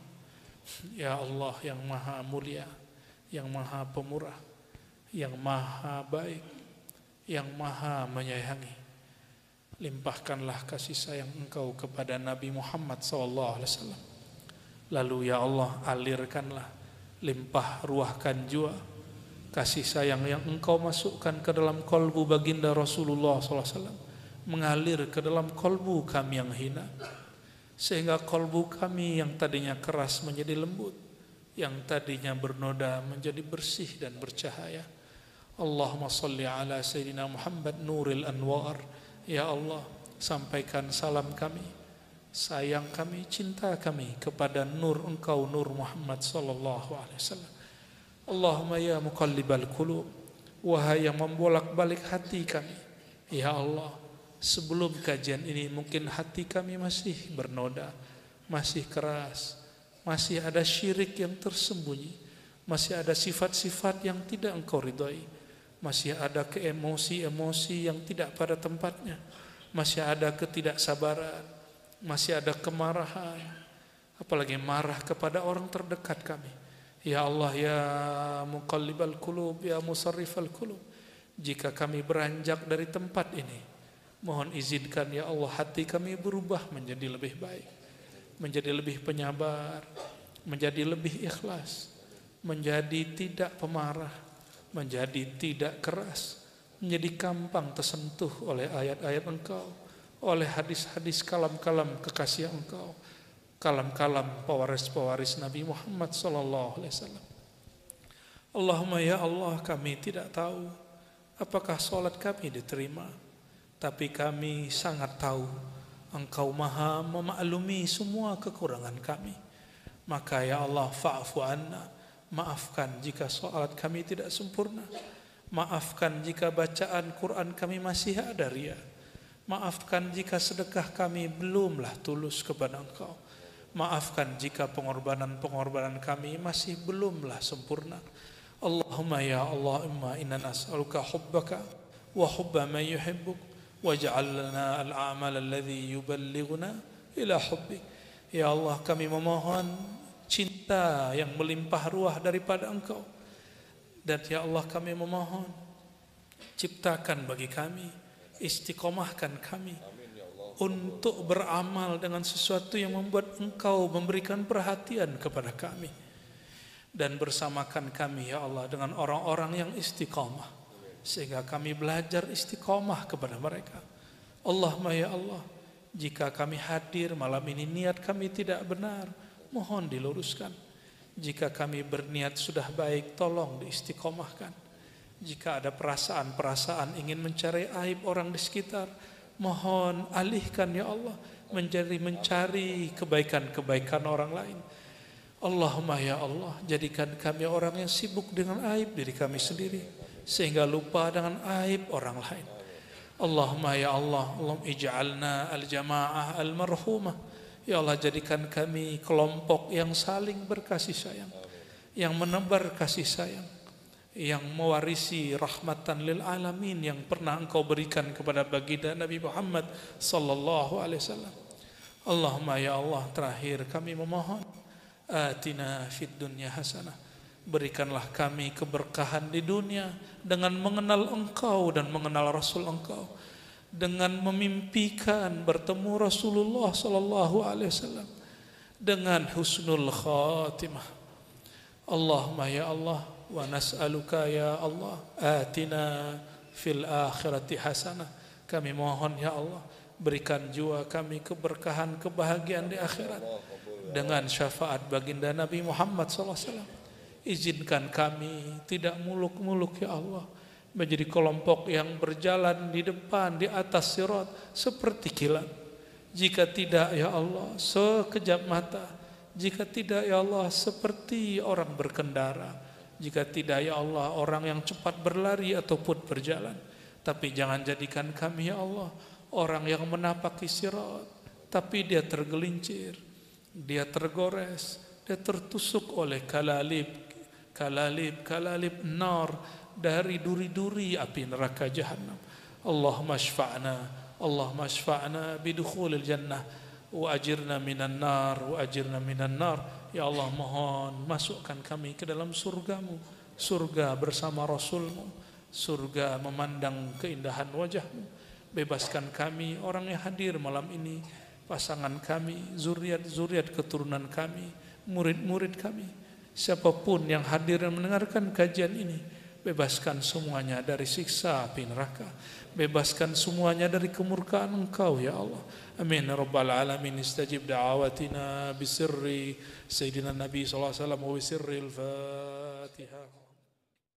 Ya Allah yang maha mulia, yang maha pemurah, yang maha baik, yang maha menyayangi limpahkanlah kasih sayang engkau kepada Nabi Muhammad SAW. Lalu ya Allah alirkanlah, limpah ruahkan jua, kasih sayang yang engkau masukkan ke dalam kolbu baginda Rasulullah SAW. Mengalir ke dalam kolbu kami yang hina. Sehingga kolbu kami yang tadinya keras menjadi lembut. Yang tadinya bernoda menjadi bersih dan bercahaya. Allahumma salli ala Sayyidina Muhammad Nuril Anwar. Ya Allah, sampaikan salam kami, sayang kami, cinta kami kepada nur Engkau, nur Muhammad sallallahu alaihi wasallam. Allahumma ya muqallibal qulub, wahai yang membolak-balik hati kami. Ya Allah, sebelum kajian ini mungkin hati kami masih bernoda, masih keras, masih ada syirik yang tersembunyi, masih ada sifat-sifat yang tidak Engkau ridhoi masih ada keemosi-emosi yang tidak pada tempatnya, masih ada ketidaksabaran, masih ada kemarahan, apalagi marah kepada orang terdekat kami. Ya Allah ya al qulub ya al qulub. Jika kami beranjak dari tempat ini, mohon izinkan ya Allah hati kami berubah menjadi lebih baik, menjadi lebih penyabar, menjadi lebih ikhlas, menjadi tidak pemarah, menjadi tidak keras, menjadi gampang tersentuh oleh ayat-ayat engkau, oleh hadis-hadis kalam-kalam kekasih engkau, kalam-kalam pewaris-pewaris Nabi Muhammad sallallahu alaihi wasallam. Allahumma ya Allah kami tidak tahu apakah solat kami diterima, tapi kami sangat tahu Engkau maha memaklumi semua kekurangan kami. Maka ya Allah fa'fu anna Maafkan jika sholat kami tidak sempurna. Maafkan jika bacaan Quran kami masih ada ria. Maafkan jika sedekah kami belumlah tulus kepada engkau. Maafkan jika pengorbanan-pengorbanan kami masih belumlah sempurna. Allahumma ya Allah imma inna nas'aluka hubbaka wa hubba man yuhibbuk al-amal alladhi yuballighuna ila hubbik. Ya Allah kami memohon cinta yang melimpah ruah daripada engkau dan ya Allah kami memohon ciptakan bagi kami istiqomahkan kami untuk beramal dengan sesuatu yang membuat engkau memberikan perhatian kepada kami dan bersamakan kami ya Allah dengan orang-orang yang istiqomah sehingga kami belajar istiqomah kepada mereka Allahumma ya Allah jika kami hadir malam ini niat kami tidak benar mohon diluruskan. Jika kami berniat sudah baik, tolong diistiqomahkan. Jika ada perasaan-perasaan ingin mencari aib orang di sekitar, mohon alihkan ya Allah menjadi mencari kebaikan-kebaikan orang lain. Allahumma ya Allah, jadikan kami orang yang sibuk dengan aib diri kami sendiri sehingga lupa dengan aib orang lain. Allahumma ya Allah, Allahum ij'alna al-jamaah al-marhumah Ya Allah jadikan kami kelompok yang saling berkasih sayang, yang menebar kasih sayang, yang mewarisi rahmatan lil alamin yang pernah Engkau berikan kepada baginda Nabi Muhammad sallallahu alaihi wasallam. Allahumma ya Allah terakhir kami memohon atina fid dunya hasanah berikanlah kami keberkahan di dunia dengan mengenal engkau dan mengenal rasul engkau dengan memimpikan bertemu Rasulullah sallallahu alaihi wasallam dengan husnul khatimah. Allahumma ya Allah wa nas'aluka ya Allah atina fil akhirati hasanah. Kami mohon ya Allah berikan jua kami keberkahan kebahagiaan di akhirat dengan syafaat baginda Nabi Muhammad sallallahu alaihi wasallam. Izinkan kami tidak muluk-muluk ya Allah menjadi kelompok yang berjalan di depan di atas sirot seperti kilat. Jika tidak ya Allah sekejap mata. Jika tidak ya Allah seperti orang berkendara. Jika tidak ya Allah orang yang cepat berlari ataupun berjalan. Tapi jangan jadikan kami ya Allah orang yang menapaki sirot. tapi dia tergelincir, dia tergores, dia tertusuk oleh kalalib, kalalib, kalalib nar dari duri-duri api neraka jahanam. Allah syfa'na, Allah syfa'na bidukhulil jannah wa ajirna minan nar wa ajirna minan nar. Ya Allah mohon masukkan kami ke dalam surgamu, surga bersama Rasulmu, surga memandang keindahan wajahmu. Bebaskan kami orang yang hadir malam ini, pasangan kami, zuriat-zuriat keturunan kami, murid-murid kami, siapapun yang hadir dan mendengarkan kajian ini. Bebaskan semuanya dari siksa api neraka. Bebaskan semuanya dari kemurkaan Engkau ya Allah. Amin. Ya Rabbal alamin istajib da'awatina bisirri Sayyidina Nabi sallallahu alaihi wasallam wa bisirri al-Fatihah.